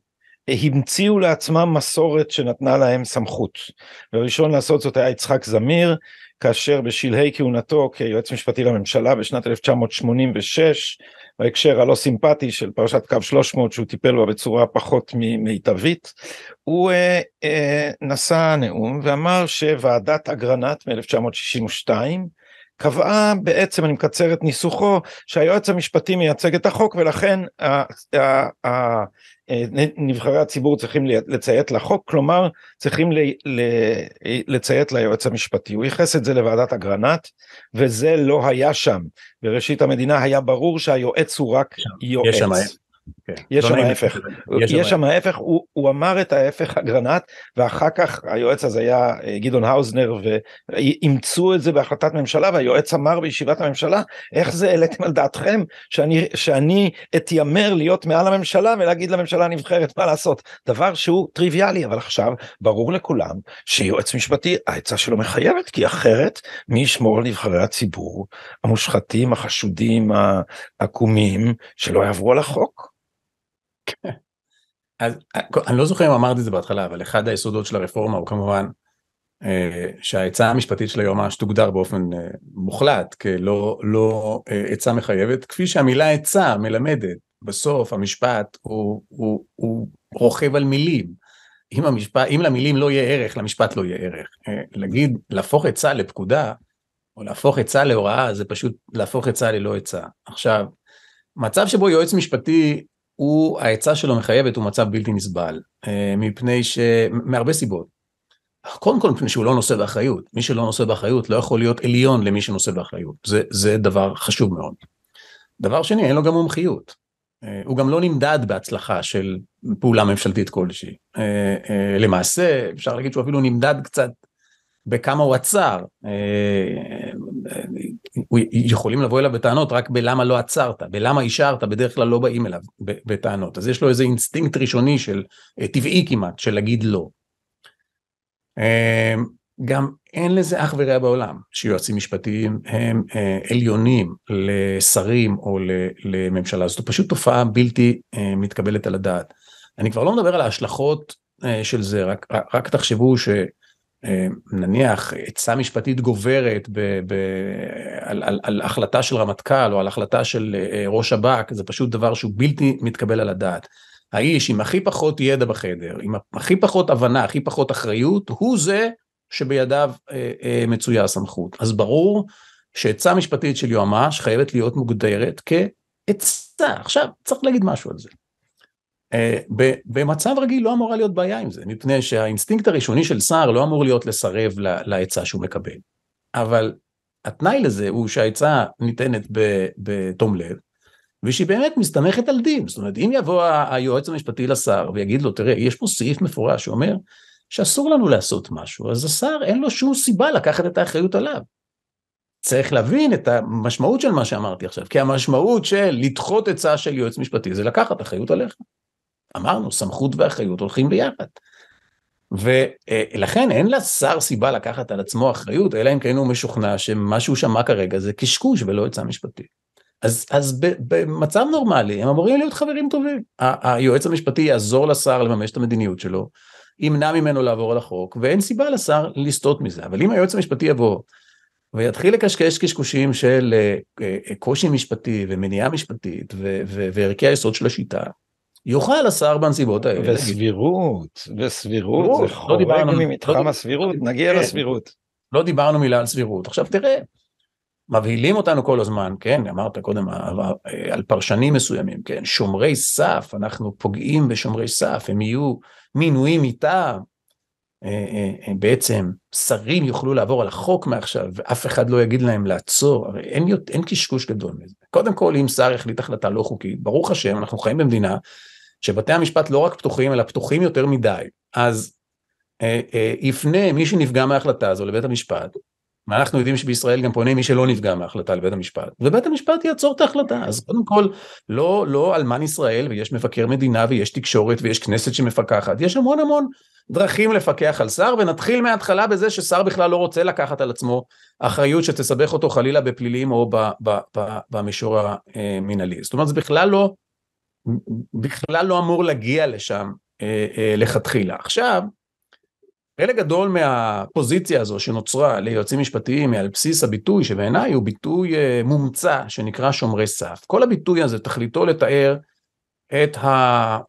המציאו לעצמם מסורת שנתנה להם סמכות. והראשון לעשות זאת היה יצחק זמיר, כאשר בשלהי כהונתו כיועץ משפטי לממשלה בשנת 1986 בהקשר הלא סימפטי של פרשת קו 300 שהוא טיפל בה בצורה פחות מיטבית הוא אה, אה, נשא נאום ואמר שוועדת אגרנט מ-1962 קבעה בעצם אני מקצר את ניסוחו שהיועץ המשפטי מייצג את החוק ולכן נבחרי הציבור צריכים לציית לחוק, כלומר צריכים ל, ל, לציית ליועץ המשפטי. הוא ייחס את זה לוועדת אגרנט, וזה לא היה שם. בראשית המדינה היה ברור שהיועץ הוא רק יועץ. יש שם, כן. יש שם ההפך, יש שם ההפך, הוא אמר את ההפך אגרנט ואחר כך היועץ הזה היה אה, גדעון האוזנר ואימצו את זה בהחלטת ממשלה והיועץ אמר בישיבת הממשלה איך זה העליתם על דעתכם שאני שאני אתיימר להיות מעל הממשלה ולהגיד לממשלה הנבחרת מה לעשות דבר שהוא טריוויאלי אבל עכשיו ברור לכולם שיועץ משפטי העצה שלו מחייבת כי אחרת מי ישמור על נבחרי הציבור המושחתים החשודים העקומים שלא יעברו על החוק. כן. אז אה, אני לא זוכר אם אמרתי את זה בהתחלה, אבל אחד היסודות של הרפורמה הוא כמובן אה, שהעצה המשפטית של היועמ"ש תוגדר באופן אה, מוחלט כלא לא אה, עצה מחייבת, כפי שהמילה עצה מלמדת, בסוף המשפט הוא, הוא, הוא רוכב על מילים. אם, המשפט, אם למילים לא יהיה ערך, למשפט לא יהיה ערך. אה, להגיד, להפוך עצה לפקודה, או להפוך עצה להוראה, זה פשוט להפוך עצה ללא עצה. עכשיו, מצב שבו יועץ משפטי הוא, העצה שלו מחייבת הוא מצב בלתי נסבל, אה, מפני ש... מהרבה סיבות. קודם כל מפני שהוא לא נושא באחריות, מי שלא נושא באחריות לא יכול להיות עליון למי שנושא באחריות, זה, זה דבר חשוב מאוד. דבר שני, אין לו גם מומחיות. אה, הוא גם לא נמדד בהצלחה של פעולה ממשלתית כלשהי. אה, למעשה, אפשר להגיד שהוא אפילו נמדד קצת בכמה הוא עצר. יכולים לבוא אליו בטענות רק בלמה לא עצרת, בלמה אישרת, בדרך כלל לא באים אליו בטענות. אז יש לו איזה אינסטינקט ראשוני של, אה, טבעי כמעט, של להגיד לא. אה, גם אין לזה אח ורע בעולם, שיועצים משפטיים הם אה, עליונים לשרים או לממשלה, זאת פשוט תופעה בלתי מתקבלת על הדעת. אני כבר לא מדבר על ההשלכות של זה, רק, רק תחשבו ש... אה, נניח עצה משפטית גוברת ב, ב, על, על, על החלטה של רמטכ"ל או על החלטה של אה, אה, ראש שב"כ, זה פשוט דבר שהוא בלתי מתקבל על הדעת. האיש עם הכי פחות ידע בחדר, עם הכי פחות הבנה, הכי פחות אחריות, הוא זה שבידיו אה, אה, מצויה הסמכות. אז ברור שעצה משפטית של יועמ"ש חייבת להיות מוגדרת כעצה. עכשיו, צריך להגיד משהו על זה. אה, במצב רגיל לא אמורה להיות בעיה עם זה, מפני שהאינסטינקט הראשוני של שר לא אמור להיות לסרב להיצע שהוא מקבל. אבל התנאי לזה הוא שההיצעה ניתנת בתום לב, ושהיא באמת מסתמכת על דין. זאת אומרת, אם יבוא היועץ המשפטי לשר ויגיד לו, תראה, יש פה סעיף מפורש שאומר שאסור לנו לעשות משהו, אז השר אין לו שום סיבה לקחת את האחריות עליו. צריך להבין את המשמעות של מה שאמרתי עכשיו, כי המשמעות של לדחות עצה של יועץ משפטי זה לקחת אחריות עליך. אמרנו, סמכות ואחריות הולכים ביחד. ולכן אין לשר סיבה לקחת על עצמו אחריות, אלא אם כן הוא משוכנע שמה שהוא שמע כרגע זה קשקוש ולא עצה משפטית. אז, אז במצב נורמלי הם אמורים להיות חברים טובים. היועץ המשפטי יעזור לשר לממש את המדיניות שלו, ימנע ממנו לעבור על החוק, ואין סיבה לשר לסטות מזה. אבל אם היועץ המשפטי יבוא ויתחיל לקשקש קשקושים של אה, אה, קושי משפטי ומניעה משפטית וערכי היסוד של השיטה, יוכל השר בנסיבות האלה. וסבירות, וסבירות, זה לא חורג ממתחם לא לא הסבירות, נגיע כן. לסבירות. לא דיברנו מילה על סבירות. עכשיו תראה, מבהילים אותנו כל הזמן, כן, אמרת קודם אה, אה, אה, על פרשנים מסוימים, כן, שומרי סף, אנחנו פוגעים בשומרי סף, הם יהיו מינויים איתם, בעצם שרים יוכלו לעבור על החוק מעכשיו, ואף אחד לא יגיד להם לעצור, הרי אין, אין קשקוש גדול מזה. קודם כל, אם שר החליט החלטה לא חוקית, ברוך השם, אנחנו חיים במדינה שבתי המשפט לא רק פתוחים, אלא פתוחים יותר מדי. אז אה, אה, יפנה מי שנפגע מההחלטה הזו לבית המשפט, ואנחנו יודעים שבישראל גם פונה מי שלא נפגע מההחלטה לבית המשפט, ובית המשפט יעצור את ההחלטה. אז קודם כל, לא, לא אלמן ישראל, ויש מבקר מדינה, ויש תקשורת, ויש כנסת שמפקחת, יש המון המון דרכים לפקח על שר, ונתחיל מההתחלה בזה ששר בכלל לא רוצה לקחת על עצמו אחריות שתסבך אותו חלילה בפלילים או במישור המינהלי. אה, זאת אומרת, זה בכלל לא בכלל לא אמור להגיע לשם אה, אה, לכתחילה. עכשיו, חלק גדול מהפוזיציה הזו שנוצרה ליועצים משפטיים היא על בסיס הביטוי שבעיניי הוא ביטוי אה, מומצא שנקרא שומרי סף. כל הביטוי הזה תכליתו לתאר את ה...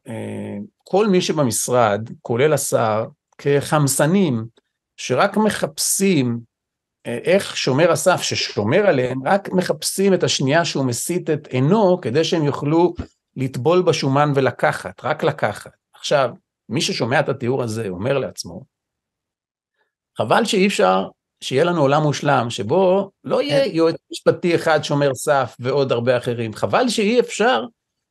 אה, כל מי שבמשרד, כולל השר, כחמסנים שרק מחפשים אה, איך שומר הסף ששומר עליהם, רק מחפשים את השנייה שהוא מסיט את עינו כדי שהם יוכלו לטבול בשומן ולקחת, רק לקחת. עכשיו, מי ששומע את התיאור הזה אומר לעצמו, חבל שאי אפשר שיהיה לנו עולם מושלם, שבו לא כן. יהיה יועץ משפטי אחד שומר סף ועוד הרבה אחרים. חבל שאי אפשר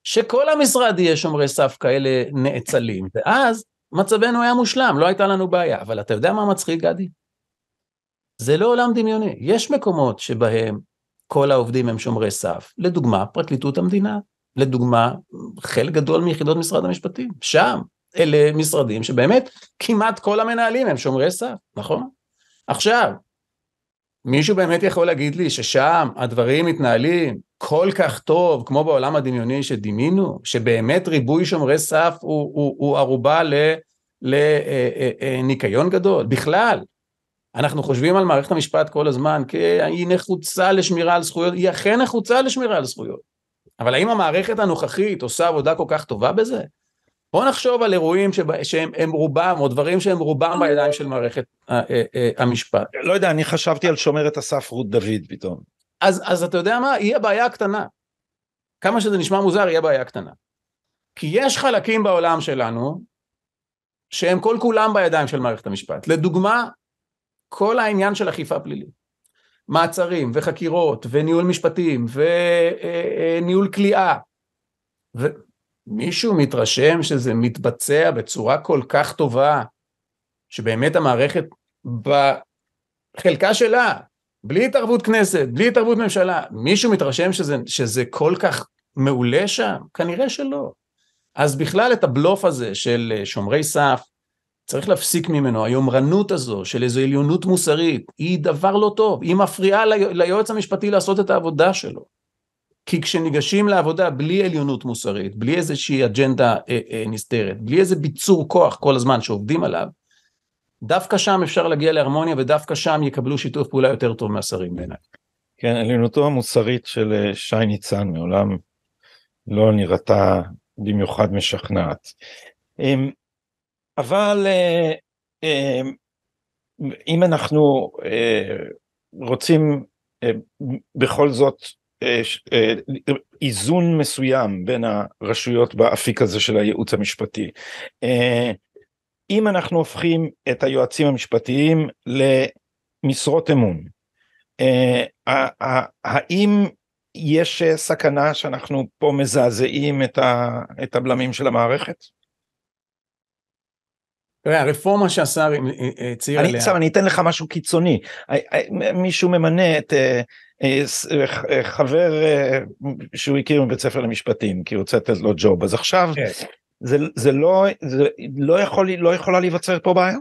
שכל המשרד יהיה שומרי סף כאלה נאצלים, ואז מצבנו היה מושלם, לא הייתה לנו בעיה. אבל אתה יודע מה מצחיק, גדי? זה לא עולם דמיוני. יש מקומות שבהם כל העובדים הם שומרי סף, לדוגמה, פרקליטות המדינה. לדוגמה, חלק גדול מיחידות משרד המשפטים, שם. אלה משרדים שבאמת כמעט כל המנהלים הם שומרי סף, נכון? עכשיו, מישהו באמת יכול להגיד לי ששם הדברים מתנהלים כל כך טוב, כמו בעולם הדמיוני שדימינו, שבאמת ריבוי שומרי סף הוא, הוא, הוא ערובה לניקיון אה, אה, אה, גדול? בכלל, אנחנו חושבים על מערכת המשפט כל הזמן, כי כן, היא נחוצה לשמירה על זכויות, היא אכן נחוצה לשמירה על זכויות. אבל האם המערכת הנוכחית עושה עבודה כל כך טובה בזה? בואו נחשוב על אירועים שבה, שהם הם רובם, או דברים שהם רובם אה, בידיים של מערכת אה, אה, אה, המשפט. לא יודע, אני חשבתי על שומרת הסף רות דוד פתאום. אז, אז אתה יודע מה? היא הבעיה הקטנה. כמה שזה נשמע מוזר, היא הבעיה הקטנה. כי יש חלקים בעולם שלנו שהם כל כולם בידיים של מערכת המשפט. לדוגמה, כל העניין של אכיפה פלילית. מעצרים וחקירות וניהול משפטים וניהול אה, אה, כליאה. ומישהו מתרשם שזה מתבצע בצורה כל כך טובה, שבאמת המערכת בחלקה שלה, בלי התערבות כנסת, בלי התערבות ממשלה, מישהו מתרשם שזה, שזה כל כך מעולה שם? כנראה שלא. אז בכלל את הבלוף הזה של אה, שומרי סף, צריך להפסיק ממנו, היומרנות הזו של איזו עליונות מוסרית, היא דבר לא טוב, היא מפריעה לי, ליועץ המשפטי לעשות את העבודה שלו. כי כשניגשים לעבודה בלי עליונות מוסרית, בלי איזושהי אג'נדה אה, אה, נסתרת, בלי איזה ביצור כוח כל הזמן שעובדים עליו, דווקא שם אפשר להגיע להרמוניה ודווקא שם יקבלו שיתוף פעולה יותר טוב מהשרים בעיניי. כן, עליונותו המוסרית של אה, שי ניצן מעולם לא נראתה במיוחד משכנעת. אמ, אבל אה, אה, אם אנחנו אה, רוצים בכל זאת איזון מסוים בין הרשויות באפיק הזה של הייעוץ המשפטי. אם אנחנו הופכים את היועצים המשפטיים למשרות אמון, האם יש סכנה שאנחנו פה מזעזעים את הבלמים של המערכת? תראה, הרפורמה שהשר הצהיר אה, אה, עליה... עכשיו אני אתן לך משהו קיצוני. אה, מישהו ממנה את חבר שהוא הכיר מבית ספר למשפטים, כי הוא רוצה לתת לו ג'וב, אז עכשיו כן. לא, זה, לא, יכול, לא יכולה להיווצר פה בעיה?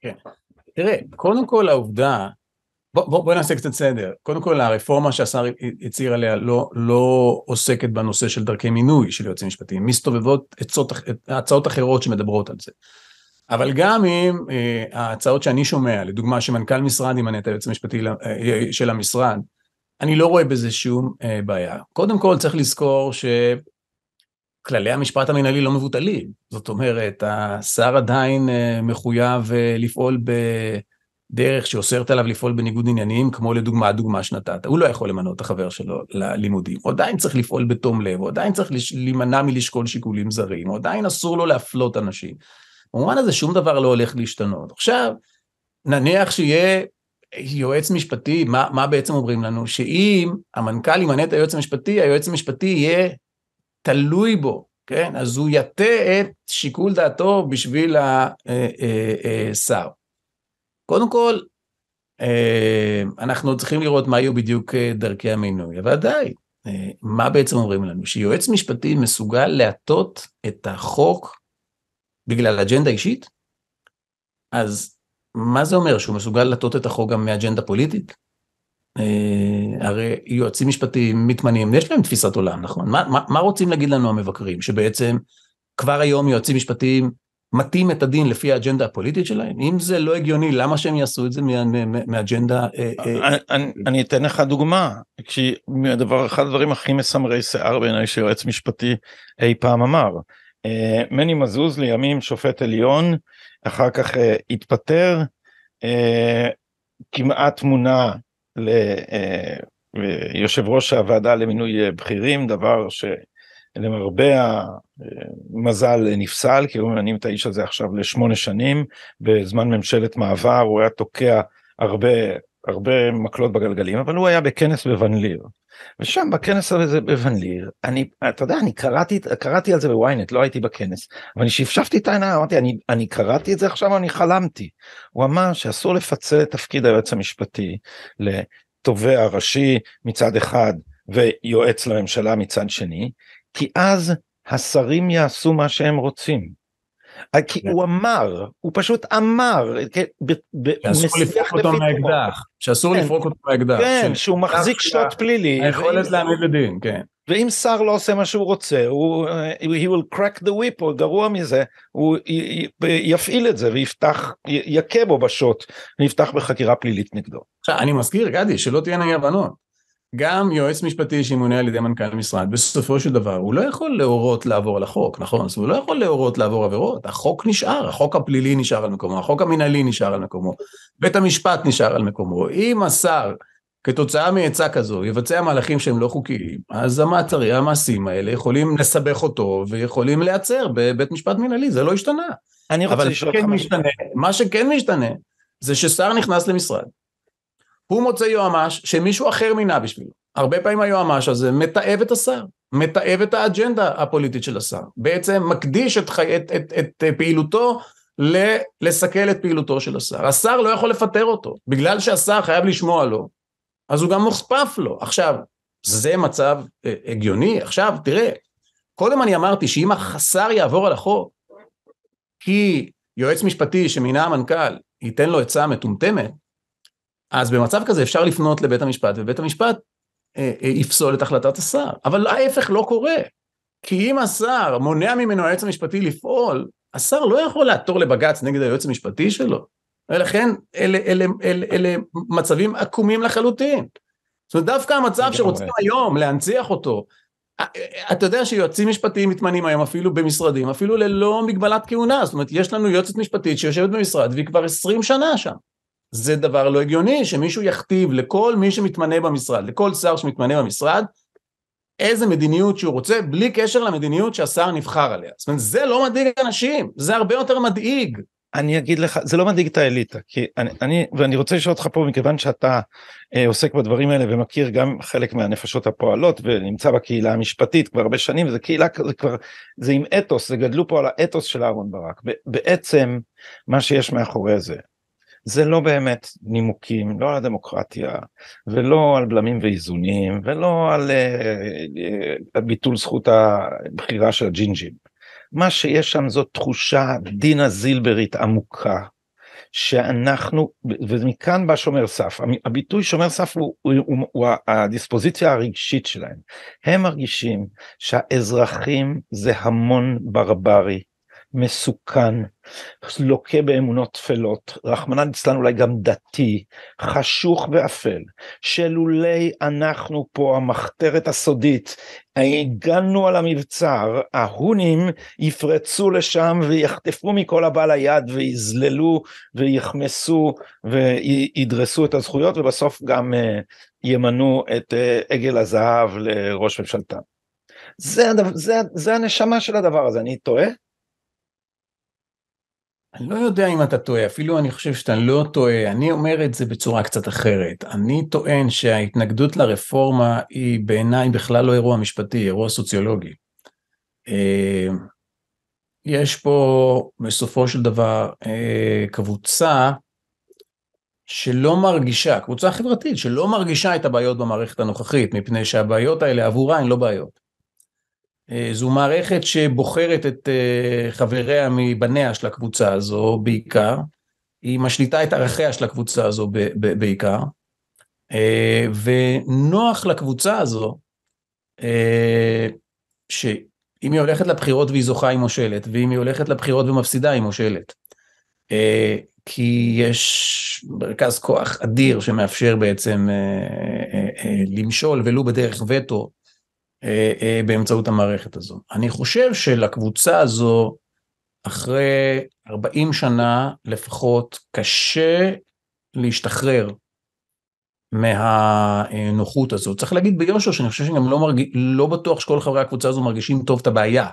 כן. תראה, קודם כל העובדה בוא, בוא נעשה קצת סדר. קודם כל, הרפורמה שהשר הצהיר עליה לא, לא עוסקת בנושא של דרכי מינוי של יועצים משפטיים, מסתובבות הצעות, הצעות אחרות שמדברות על זה. אבל גם אם אה, ההצעות שאני שומע, לדוגמה שמנכ"ל משרד ימנה את היועץ המשפטי אה, אה, של המשרד, אני לא רואה בזה שום אה, בעיה. קודם כל צריך לזכור שכללי המשפט המנהלי לא מבוטלים. זאת אומרת, השר עדיין אה, מחויב אה, לפעול ב... אה, דרך שאוסרת עליו לפעול בניגוד עניינים, כמו לדוגמה הדוגמה שנתת. הוא לא יכול למנות את החבר שלו ללימודים, הוא עדיין צריך לפעול בתום לב, הוא עדיין צריך להימנע מלשקול שיקולים זרים, הוא עדיין אסור לו להפלות אנשים. במובן הזה שום דבר לא הולך להשתנות. עכשיו, נניח שיהיה יועץ משפטי, מה, מה בעצם אומרים לנו? שאם המנכ"ל ימנה את היועץ המשפטי, היועץ המשפטי יהיה תלוי בו, כן? אז הוא יטה את שיקול דעתו בשביל השר. אה, אה, אה, קודם כל, אה, אנחנו צריכים לראות מה יהיו בדיוק אה, דרכי המינוי, אבל די, אה, מה בעצם אומרים לנו? שיועץ משפטי מסוגל להטות את החוק בגלל אג'נדה אישית? אז מה זה אומר, שהוא מסוגל להטות את החוק גם מאג'נדה פוליטית? הרי יועצים משפטיים מתמנים, יש להם תפיסת עולם, נכון? מה, מה, מה רוצים להגיד לנו המבקרים? שבעצם כבר היום יועצים משפטיים מתאים את הדין לפי האג'נדה הפוליטית שלהם? אם זה לא הגיוני, למה שהם יעשו את זה מאג'נדה... אה, אה, אה, אני אתן לך דוגמה, כי הדבר, אחד הדברים הכי מסמרי שיער בעיניי שיועץ משפטי אי פעם אמר. מני מזוז לימים שופט עליון, אחר כך התפטר, כמעט מונה ליושב ראש הוועדה למינוי בכירים, דבר ש... למרבה המזל נפסל, כי הוא ממנים את האיש הזה עכשיו לשמונה שנים, בזמן ממשלת מעבר הוא היה תוקע הרבה הרבה מקלות בגלגלים אבל הוא היה בכנס בוון ליר ושם בכנס הזה בוון ליר אני אתה יודע אני קראתי קראתי על זה בוויינט לא הייתי בכנס אבל אני שפשפתי את העיניים אמרתי אני אני קראתי את זה עכשיו אני חלמתי הוא אמר שאסור לפצל את תפקיד היועץ המשפטי לתובע ראשי מצד אחד ויועץ לממשלה מצד שני כי אז השרים יעשו מה שהם רוצים. אה, כי כן. הוא אמר, הוא פשוט אמר, כן, שאסור לפרוק אותו מהאקדח, שאסור כן. לפרוק אותו מהאקדח. כן, שהוא מחזיק שוט פלילי. היכולת להעמיד לדין, כן. ואם שר לא עושה מה שהוא רוצה, הוא אה, he will crack the whip, או גרוע מזה, הוא יפעיל את זה ויפתח, יכה בו בשוט, ויפתח בחקירה פלילית נגדו. עכשיו, אני מזכיר, גדי, שלא תהיינה אי הבנות. גם יועץ משפטי שימונה על ידי מנכ"ל המשרד, בסופו של דבר הוא לא יכול להורות לעבור על החוק, נכון? אז הוא לא יכול להורות לעבור עבירות, החוק נשאר, החוק הפלילי נשאר על מקומו, החוק המינהלי נשאר על מקומו, בית המשפט נשאר על מקומו. אם השר, כתוצאה מעצה כזו, יבצע מהלכים שהם לא חוקיים, אז המעצרי, המעשים האלה יכולים לסבך אותו ויכולים להיעצר בבית משפט מינהלי, זה לא השתנה. אני רוצה לשאול אותך משהו. מה שכן משתנה, זה ששר נכנס למשרד. הוא מוצא יועמ"ש שמישהו אחר מינה בשבילו. הרבה פעמים היועמ"ש הזה מתעב את השר, מתעב את האג'נדה הפוליטית של השר. בעצם מקדיש את, חי... את, את, את פעילותו ל... לסכל את פעילותו של השר. השר לא יכול לפטר אותו, בגלל שהשר חייב לשמוע לו, אז הוא גם מוכפף לו. עכשיו, זה מצב אה, הגיוני? עכשיו, תראה, קודם אני אמרתי שאם השר יעבור על החוק, כי יועץ משפטי שמינה המנכ"ל ייתן לו עצה מטומטמת, אז במצב כזה אפשר לפנות לבית המשפט, ובית המשפט אה, אה, יפסול את החלטת השר. אבל ההפך לא קורה. כי אם השר מונע ממנו היועץ המשפטי לפעול, השר לא יכול לעתור לבג"ץ נגד היועץ המשפטי שלו. ולכן אלה, אלה, אלה, אלה, אלה מצבים עקומים לחלוטין. זאת אומרת, דווקא המצב שרוצים אומר. היום להנציח אותו, אה, אה, אתה יודע שיועצים משפטיים מתמנים היום אפילו במשרדים, אפילו ללא מגבלת כהונה, זאת אומרת, יש לנו יועצת משפטית שיושבת במשרד והיא כבר 20 שנה שם. זה דבר לא הגיוני, שמישהו יכתיב לכל מי שמתמנה במשרד, לכל שר שמתמנה במשרד, איזה מדיניות שהוא רוצה, בלי קשר למדיניות שהשר נבחר עליה. זאת אומרת, זה לא מדאיג אנשים, זה הרבה יותר מדאיג. אני אגיד לך, זה לא מדאיג את האליטה, כי אני, אני ואני רוצה לשאול אותך פה, מכיוון שאתה אה, עוסק בדברים האלה ומכיר גם חלק מהנפשות הפועלות ונמצא בקהילה המשפטית כבר הרבה שנים, וזו קהילה, זה כבר, זה עם אתוס, זה גדלו פה על האתוס של אהרן ברק. בעצם, מה שיש מאחורי זה, זה לא באמת נימוקים, לא על הדמוקרטיה, ולא על בלמים ואיזונים, ולא על uh, uh, ביטול זכות הבחירה של הג'ינג'ים. מה שיש שם זאת תחושה דינה זילברית עמוקה, שאנחנו, ומכאן בא שומר סף, הביטוי שומר סף הוא, הוא, הוא, הוא הדיספוזיציה הרגשית שלהם. הם מרגישים שהאזרחים זה המון ברברי, מסוכן, לוקה באמונות טפלות, רחמנא ליצלן אולי גם דתי, חשוך ואפל, שלולי אנחנו פה המחתרת הסודית, הגנו על המבצר, ההונים יפרצו לשם ויחטפו מכל הבא ליד ויזללו ויחמסו וידרסו את הזכויות ובסוף גם אה, ימנו את אה, עגל הזהב לראש ממשלתם. זה, הדבר, זה, זה הנשמה של הדבר הזה, אני טועה? אני לא יודע אם אתה טועה, אפילו אני חושב שאתה לא טועה, אני אומר את זה בצורה קצת אחרת. אני טוען שההתנגדות לרפורמה היא בעיניי בכלל לא אירוע משפטי, אירוע סוציולוגי. אה, יש פה בסופו של דבר אה, קבוצה שלא מרגישה, קבוצה חברתית שלא מרגישה את הבעיות במערכת הנוכחית, מפני שהבעיות האלה עבורה הן לא בעיות. אה, זו מערכת שבוחרת את אה, חבריה מבניה של הקבוצה הזו בעיקר, היא משליטה את ערכיה של הקבוצה הזו בעיקר, אה, ונוח לקבוצה הזו, שאם היא הולכת לבחירות והיא זוכה היא מושלת, ואם היא הולכת לבחירות ומפסידה היא מושלת. כי יש מרכז כוח אדיר שמאפשר בעצם למשול ולו בדרך וטו אה, אה, באמצעות המערכת הזו. אני חושב שלקבוצה הזו, אחרי 40 שנה לפחות, קשה להשתחרר מהנוחות הזו. צריך להגיד ביושר שאני חושב שגם לא, מרג... לא בטוח שכל חברי הקבוצה הזו מרגישים טוב את הבעיה.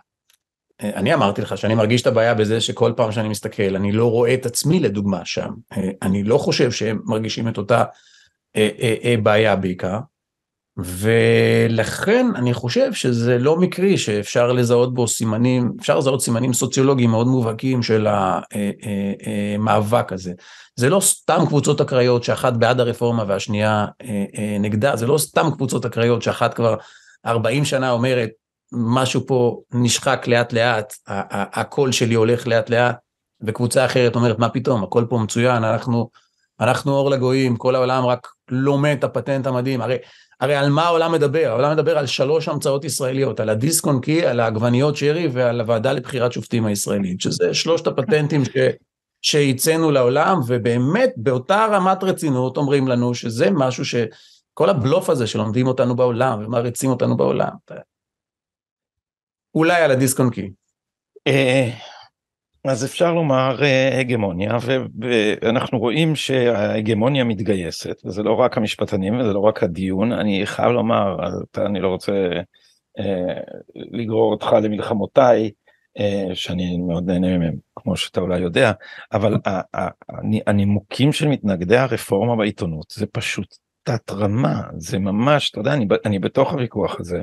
אה, אני אמרתי לך שאני מרגיש את הבעיה בזה שכל פעם שאני מסתכל, אני לא רואה את עצמי לדוגמה שם. אה, אני לא חושב שהם מרגישים את אותה אה, בעיה בעיקר. ולכן אני חושב שזה לא מקרי שאפשר לזהות בו סימנים, אפשר לזהות סימנים סוציולוגיים מאוד מובהקים של המאבק אה, אה, אה, הזה. זה לא סתם קבוצות אקראיות שאחת בעד הרפורמה והשנייה נגדה, זה לא סתם קבוצות אקראיות שאחת כבר 40 שנה אומרת, משהו פה נשחק לאט לאט, הקול שלי הולך לאט לאט, וקבוצה אחרת אומרת, מה פתאום, הכל פה מצוין, אנחנו, אנחנו אור לגויים, כל העולם רק לומד את הפטנט המדהים, הרי הרי על מה העולם מדבר? העולם מדבר על שלוש המצאות ישראליות, על הדיסק און קי, על העגבניות שרי ועל הוועדה לבחירת שופטים הישראלית, שזה שלושת הפטנטים ש... שהצאנו לעולם, ובאמת באותה רמת רצינות אומרים לנו שזה משהו ש... כל הבלוף הזה שלומדים אותנו בעולם ומעריצים אותנו בעולם. אולי על הדיסק און קי. אה, אז אפשר לומר אה, הגמוניה, ואנחנו רואים שההגמוניה מתגייסת, וזה לא רק המשפטנים וזה לא רק הדיון, אני חייב לומר, אני לא רוצה אה, לגרור אותך למלחמותיי, אה, שאני מאוד נהנה מהם, כמו שאתה אולי יודע, אבל הנימוקים של מתנגדי הרפורמה בעיתונות זה פשוט תת רמה, זה ממש, אתה יודע, אני, אני בתוך הוויכוח הזה.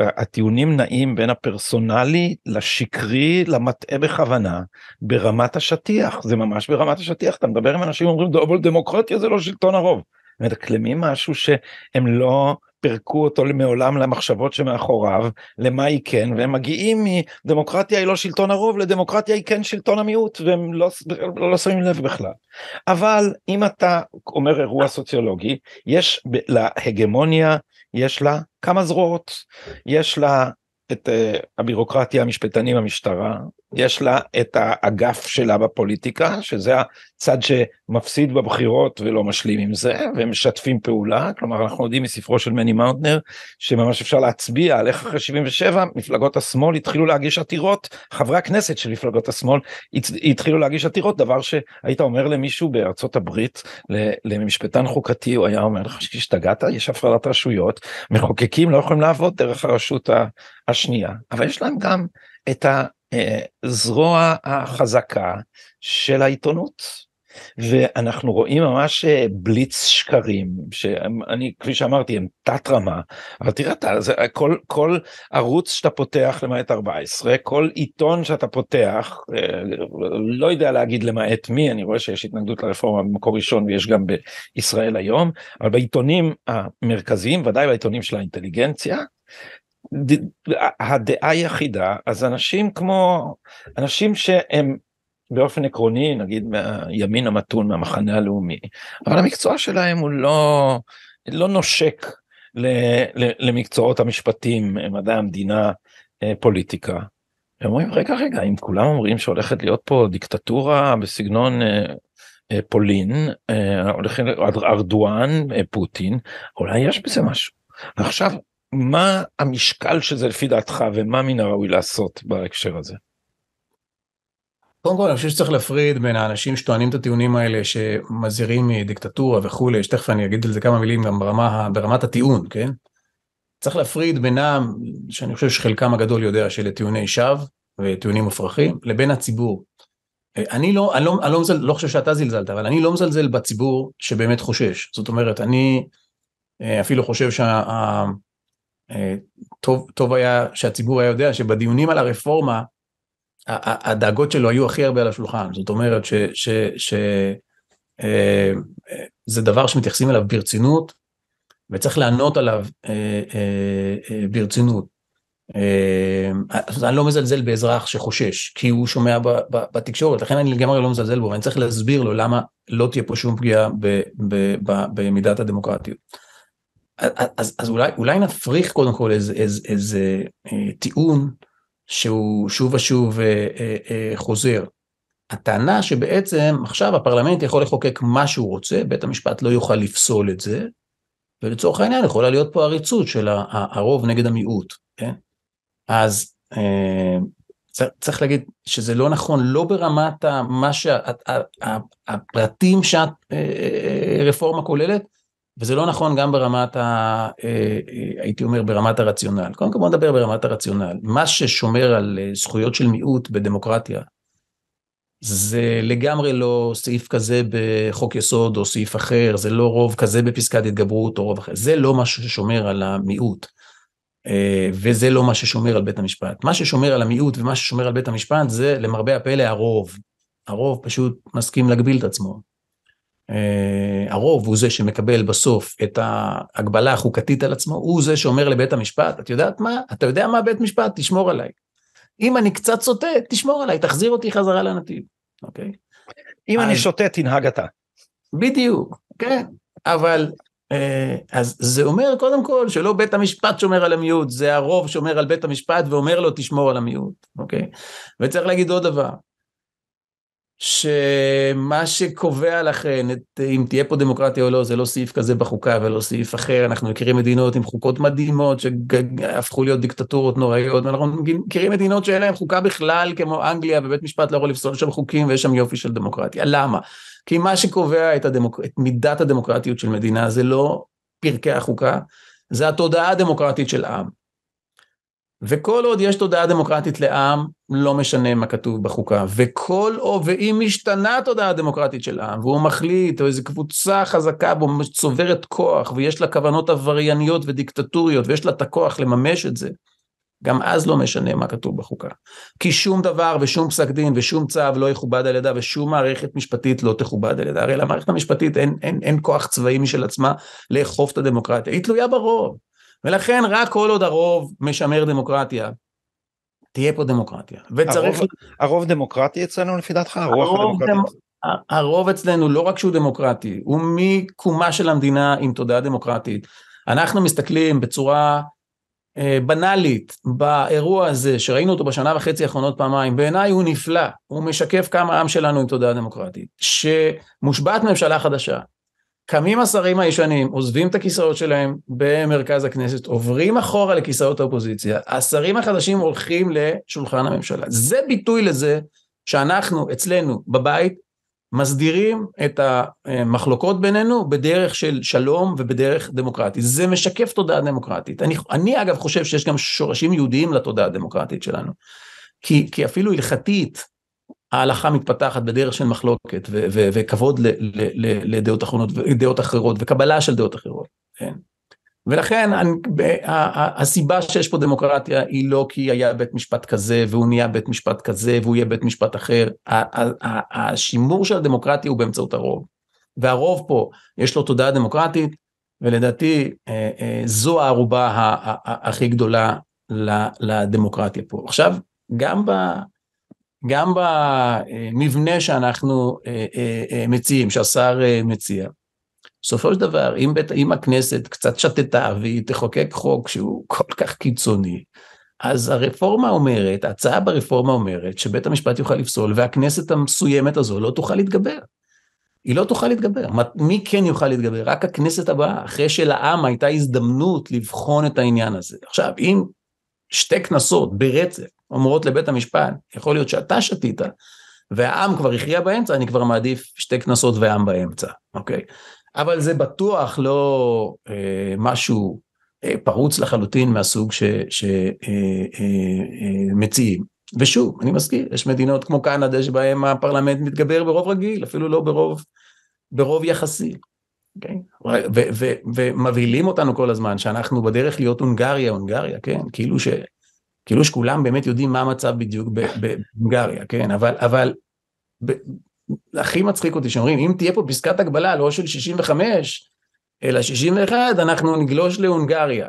הטיעונים נעים בין הפרסונלי לשקרי למטעה בכוונה ברמת השטיח זה ממש ברמת השטיח אתה מדבר עם אנשים אומרים אבל דמוקרטיה זה לא שלטון הרוב. מדקלמים משהו שהם לא פירקו אותו מעולם למחשבות שמאחוריו למה היא כן והם מגיעים מדמוקרטיה היא לא שלטון הרוב לדמוקרטיה היא כן שלטון המיעוט והם לא, לא, לא שמים לב בכלל. אבל אם אתה אומר אירוע סוציולוגי יש להגמוניה יש לה כמה זרועות, יש לה את אה, הבירוקרטיה, המשפטנים, המשטרה, יש לה את האגף שלה בפוליטיקה, שזה הצד שמפסיד בבחירות ולא משלים עם זה, והם משתפים פעולה, כלומר אנחנו יודעים מספרו של מני מאונטנר, שממש אפשר להצביע על איך אחרי 77 מפלגות השמאל התחילו להגיש עתירות, חברי הכנסת של מפלגות השמאל התחילו להגיש עתירות, דבר שהיית אומר למישהו בארצות הברית, למשפטן חוקתי, הוא היה אומר לך שהשתגעת, יש הפרדת רשויות, מחוקקים לא יכולים לעבוד דרך הרשות השנייה, אבל יש להם גם את ה... אה, זרוע החזקה של העיתונות. ואנחנו רואים ממש אה, בליץ שקרים שאני כפי שאמרתי הם תת רמה אבל תראה אתה זה כל כל ערוץ שאתה פותח למעט 14 כל עיתון שאתה פותח אה, לא יודע להגיד למעט מי אני רואה שיש התנגדות לרפורמה במקור ראשון ויש גם בישראל היום אבל בעיתונים המרכזיים ודאי בעיתונים של האינטליגנציה הדעה היא אחידה, אז אנשים כמו, אנשים שהם באופן עקרוני, נגיד מהימין המתון, מהמחנה הלאומי, אבל המקצוע שלהם הוא לא, לא נושק ל, ל, למקצועות המשפטים, מדעי המדינה, אה, פוליטיקה. הם אומרים, רגע, רגע, אם כולם אומרים שהולכת להיות פה דיקטטורה בסגנון אה, אה, פולין, ארדואן, פוטין, אולי יש בזה משהו. עכשיו, מה המשקל של זה לפי דעתך ומה מן הראוי לעשות בהקשר הזה? קודם כל, אני חושב שצריך להפריד בין האנשים שטוענים את הטיעונים האלה, שמזהירים מדיקטטורה וכולי, שתכף אני אגיד על זה כמה מילים גם ברמה, ברמת הטיעון, כן? צריך להפריד בינם, שאני חושב שחלקם הגדול יודע שאלה טיעוני שווא וטיעונים מופרכים, לבין הציבור. אה, אני לא, אני לא, אני לא, מזל, לא חושב שאתה זלזלת, אבל אני לא מזלזל בציבור שבאמת חושש. זאת אומרת, אני אה, אפילו חושב שה... אה, טוב, טוב היה שהציבור היה יודע שבדיונים על הרפורמה, הדאגות שלו היו הכי הרבה על השולחן. זאת אומרת שזה אה, אה, דבר שמתייחסים אליו ברצינות, וצריך לענות עליו ברצינות. אז אני לא מזלזל באזרח שחושש, כי הוא שומע בתקשורת, לכן אני לגמרי לא מזלזל בו, ואני צריך להסביר לו למה לא תהיה פה שום פגיעה במידת הדמוקרטיות. אז, אז אולי, אולי נפריך קודם כל איזה, איזה, איזה אה, טיעון שהוא שוב ושוב אה, אה, אה, חוזר. הטענה שבעצם עכשיו הפרלמנט יכול לחוקק מה שהוא רוצה, בית המשפט לא יוכל לפסול את זה, ולצורך העניין יכולה להיות פה עריצות של הרוב נגד המיעוט, כן? אז אה, צריך, להגיד שזה לא נכון, לא ברמת מה שהפרטים שהרפורמה כוללת, וזה לא נכון גם ברמת, ה, אה, אה, הייתי אומר, ברמת הרציונל. קודם כל בוא נדבר ברמת הרציונל. מה ששומר על אה, זכויות של מיעוט בדמוקרטיה, זה לגמרי לא סעיף כזה בחוק יסוד או סעיף אחר, זה לא רוב כזה בפסקת התגברות או רוב אחר, זה לא מה ששומר על המיעוט. וזה לא מה ששומר על בית המשפט. מה ששומר על המיעוט ומה ששומר על בית המשפט זה למרבה הפלא הרוב. הרוב פשוט מסכים להגביל את עצמו. אה, הרוב הוא זה שמקבל בסוף את ההגבלה החוקתית על עצמו, הוא זה שאומר לבית המשפט, את יודעת מה? אתה יודע מה בית משפט? תשמור עליי. אם אני קצת סוטה, תשמור עליי, תחזיר אותי חזרה לנתיב, אוקיי? Okay? אם אז... אני שוטה, תנהג אתה. בדיוק, כן. אבל אה, אז זה אומר קודם כל שלא בית המשפט שומר על המיעוט, זה הרוב שומר על בית המשפט ואומר לו תשמור על המיעוט, אוקיי? Okay? וצריך להגיד עוד דבר, שמה שקובע לכן את אם תהיה פה דמוקרטיה או לא, זה לא סעיף כזה בחוקה ולא סעיף אחר, אנחנו מכירים מדינות עם חוקות מדהימות שהפכו להיות דיקטטורות נוראיות, אנחנו מכירים מדינות שאין להן חוקה בכלל, כמו אנגליה, ובית משפט לא יכול לפסול שם חוקים ויש שם יופי של דמוקרטיה, למה? כי מה שקובע את, הדמוק... את מידת הדמוקרטיות של מדינה זה לא פרקי החוקה, זה התודעה הדמוקרטית של עם. וכל עוד יש תודעה דמוקרטית לעם, לא משנה מה כתוב בחוקה. וכל עוד, ואם משתנה התודעה הדמוקרטית של העם, והוא מחליט, או איזו קבוצה חזקה בו צוברת כוח, ויש לה כוונות עברייניות ודיקטטוריות, ויש לה את הכוח לממש את זה, גם אז לא משנה מה כתוב בחוקה. כי שום דבר ושום פסק דין ושום צו לא יכובד על ידה, ושום מערכת משפטית לא תכובד על ידה. הרי למערכת המשפטית אין, אין, אין כוח צבאי משל עצמה לאכוף את הדמוקרטיה, היא תלויה ברוב. ולכן רק כל עוד הרוב משמר דמוקרטיה, תהיה פה דמוקרטיה. וצריך... הרוב, הרוב דמוקרטי אצלנו לפי דעתך? הרוח הדמוקרטית? דמ... הרוב אצלנו לא רק שהוא דמוקרטי, הוא מקומה של המדינה עם תודעה דמוקרטית. אנחנו מסתכלים בצורה אה, בנאלית באירוע הזה, שראינו אותו בשנה וחצי האחרונות פעמיים, בעיניי הוא נפלא, הוא משקף כמה העם שלנו עם תודעה דמוקרטית. שמושבעת ממשלה חדשה, קמים השרים הישנים, עוזבים את הכיסאות שלהם במרכז הכנסת, עוברים אחורה לכיסאות האופוזיציה, השרים החדשים הולכים לשולחן הממשלה. זה ביטוי לזה שאנחנו, אצלנו, בבית, מסדירים את המחלוקות בינינו בדרך של שלום ובדרך דמוקרטית. זה משקף תודעה דמוקרטית. אני, אני אגב חושב שיש גם שורשים יהודיים לתודעה הדמוקרטית שלנו. כי, כי אפילו הלכתית, ההלכה מתפתחת בדרך של מחלוקת וכבוד לדעות אחרונות ודעות אחרות וקבלה של דעות אחרות. כן? ולכן אני, הסיבה שיש פה דמוקרטיה היא לא כי היה בית משפט כזה והוא נהיה בית משפט כזה והוא יהיה בית משפט אחר. השימור של הדמוקרטיה הוא באמצעות הרוב. והרוב פה יש לו תודעה דמוקרטית ולדעתי אה, אה, זו הערובה הכי גדולה לדמוקרטיה פה. עכשיו גם ב... גם במבנה שאנחנו אה, אה, אה, מציעים, שהשר מציע. בסופו של דבר, אם, בית, אם הכנסת קצת שתתה והיא תחוקק חוק שהוא כל כך קיצוני, אז הרפורמה אומרת, ההצעה ברפורמה אומרת שבית המשפט יוכל לפסול והכנסת המסוימת הזו לא תוכל להתגבר. היא לא תוכל להתגבר. מי כן יוכל להתגבר? רק הכנסת הבאה, אחרי שלעם הייתה הזדמנות לבחון את העניין הזה. עכשיו, אם שתי כנסות ברצף אומרות לבית המשפט, יכול להיות שאתה שתית, והעם כבר הכריע באמצע, אני כבר מעדיף שתי קנסות ועם באמצע, אוקיי? אבל זה בטוח לא אה, משהו אה, פרוץ לחלוטין מהסוג שמציעים. אה, אה, אה, ושוב, אני מזכיר, יש מדינות כמו קנדה שבהן הפרלמנט מתגבר ברוב רגיל, אפילו לא ברוב, ברוב יחסי. Okay. אוקיי? ומבהילים אותנו כל הזמן שאנחנו בדרך להיות הונגריה, הונגריה, כן? כאילו ש... כאילו שכולם באמת יודעים מה המצב בדיוק בהונגריה, כן? אבל, אבל ב, הכי מצחיק אותי שאומרים, אם תהיה פה פסקת הגבלה לא של 65, אלא 61, אנחנו נגלוש להונגריה.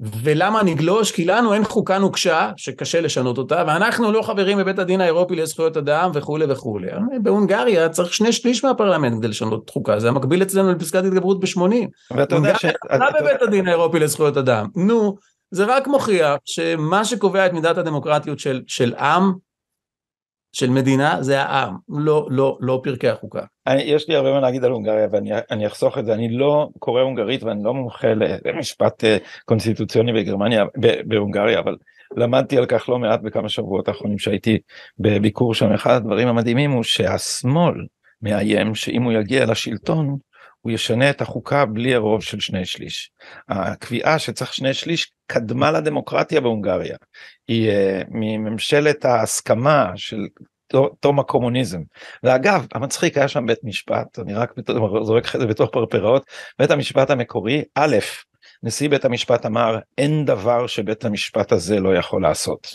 ולמה נגלוש? כי לנו אין חוקה נוקשה, שקשה לשנות אותה, ואנחנו לא חברים בבית הדין האירופי לזכויות אדם וכולי וכולי. בהונגריה צריך שני שליש מהפרלמנט כדי לשנות חוקה, זה המקביל אצלנו לפסקת התגברות ב-80. ואתה יודע ש... הונגריה לא נכנסה בבית הדין האירופי לזכויות אדם. נו, זה רק מוכיח שמה שקובע את מידת הדמוקרטיות של, של עם, של מדינה, זה העם, לא, לא, לא פרקי החוקה. אני, יש לי הרבה מה להגיד על הונגריה ואני אחסוך את זה, אני לא קורא הונגרית ואני לא מומחה למשפט אה, קונסטיטוציוני בגרמניה, בהונגריה, אבל למדתי על כך לא מעט בכמה שבועות האחרונים שהייתי בביקור שם, אחד הדברים המדהימים הוא שהשמאל מאיים שאם הוא יגיע לשלטון, הוא ישנה את החוקה בלי הרוב של שני שליש. הקביעה שצריך שני שליש קדמה לדמוקרטיה בהונגריה. היא uh, מממשלת ההסכמה של תום הקומוניזם. ואגב, המצחיק היה שם בית משפט, אני רק זורק לך את זה בתוך פרפראות, בית המשפט המקורי, א', נשיא בית המשפט אמר אין דבר שבית המשפט הזה לא יכול לעשות.